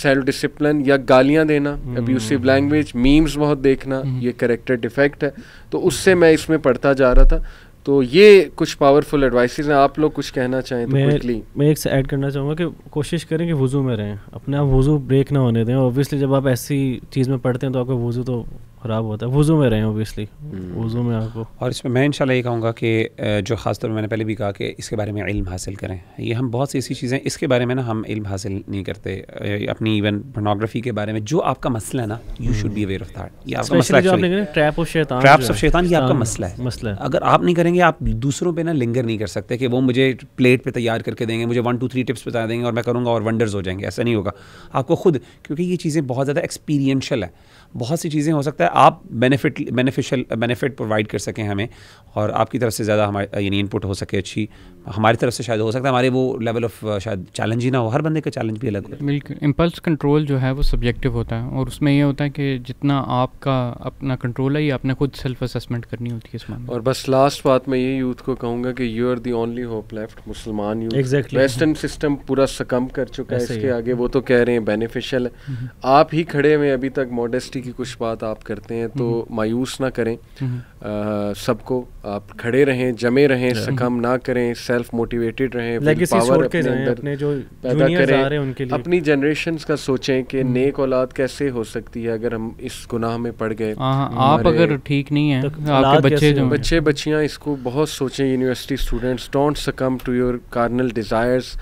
सेल्फ हम्म। डिसिप्लिन या गालियाँ देना अब्यूसिव लैंग्वेज मीम्स बहुत देखना हम्म। ये कैरेक्टर डिफेक्ट है तो उससे मैं इसमें पढ़ता जा रहा था तो ये कुछ पावरफुल एडवाइस हैं आप लोग कुछ कहना चाहें तो मैं, मैं एक ऐड करना चाहूँगा कि कोशिश करें कि वज़ू में रहें अपने आप वज़ू ब्रेक ना होने दें ऑब्वियसली जब आप ऐसी चीज़ में पढ़ते हैं तो आपका वज़ू तो ख़राब होता है वज़ू में रहें ओबियसली हम्म। वज़ू में आपको और इसमें मैं इनशाला ये कहूँगा कि जो खासतौर पर मैंने पहले भी कहा कि इसके बारे में इल्म हासिल करें ये हम बहुत सी ऐसी चीज़ें इसके बारे में ना हम इल्म हासिल नहीं करते अपनी इवन पर्नोग्राफी के बारे में जो आपका मसला है ना you should be aware of that trap शैतान ट्रैप्स ऑफ शैतान ये आपका मसला है मसला अगर आप नहीं करेंगे आप दूसरों पर ना लिंगर नहीं कर सकते कि वो मुझे प्लेट पर तैयार करके देंगे मुझे वन टू थ्री टिप्स बता देंगे और मैं करूँगा और वंडर्स हो जाएंगे ऐसा नहीं होगा आपको खुद क्योंकि ये चीज़ें बहुत ज़्यादा एक्सपीरियंशल है बहुत सी चीज़ें हो सकता है आप बेनिफिट बेनिफिशियल बेनिफिट प्रोवाइड कर सकें हमें और आपकी तरफ से ज़्यादा हमारे यानी इनपुट हो सके अच्छी हमारी तरफ से शायद हो सकता है हमारे वो लेवल ऑफ शायद चैलेंज ही ना हो हर बंदे का चैलेंज भी अलग हो बिल्कुल इम्पल्स कंट्रोल जो है वो सब्जेक्टिव होता है और उसमें ये होता है कि जितना आपका अपना कंट्रोल है ये आपने खुद सेल्फ असेसमेंट करनी होती है इसमें और बस लास्ट बात मैं ये यूथ को कहूँगा कि you are the only hope left मुसलमान यूथ एग्जैक्टली वेस्टर्न सिस्टम पूरा सकम कर चुका है इसके आगे वो तो कह रहे हैं बेनिफिशियल हम्म। आप ही खड़े हुए अभी तक मॉडेस्टी की कुछ बात आप करते सकते हैं तो हम्म। मायूस ना करें हम्म। सबको आप खड़े रहें जमे रहें सकम ना करें सेल्फ मोटिवेटेड रहें पावर अपने अंदर जो पैदा करें रहे उनके लिए अपनी जनरेशन का सोचें कि हम्म। नेक औलाद कैसे हो सकती है अगर हम इस गुनाह में पड़ गए हाँ, हाँ, आप अगर ठीक नहीं है आपके बच्चे बच्चे बच्चियाँ इसको बहुत सोचें university students don't succumb to your carnal desires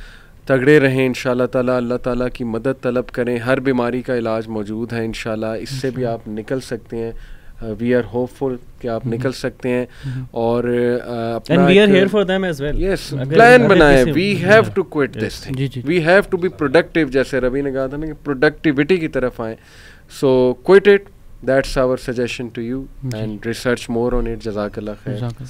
तगड़े रहें इन ताला अल्लाह ताला की मदद तलब करें हर बीमारी का इलाज मौजूद है इन इससे भी आप निकल सकते हैं वी आर होपफुल कि आप हम्म। निकल सकते हैं हम्म। और प्लान बनाए we have to quit this thing we have to be productive जैसे रवि ने कहा था ना कि प्रोडक्टिविटी की तरफ आए so quit it that's our suggestion to you and research more on it जजाक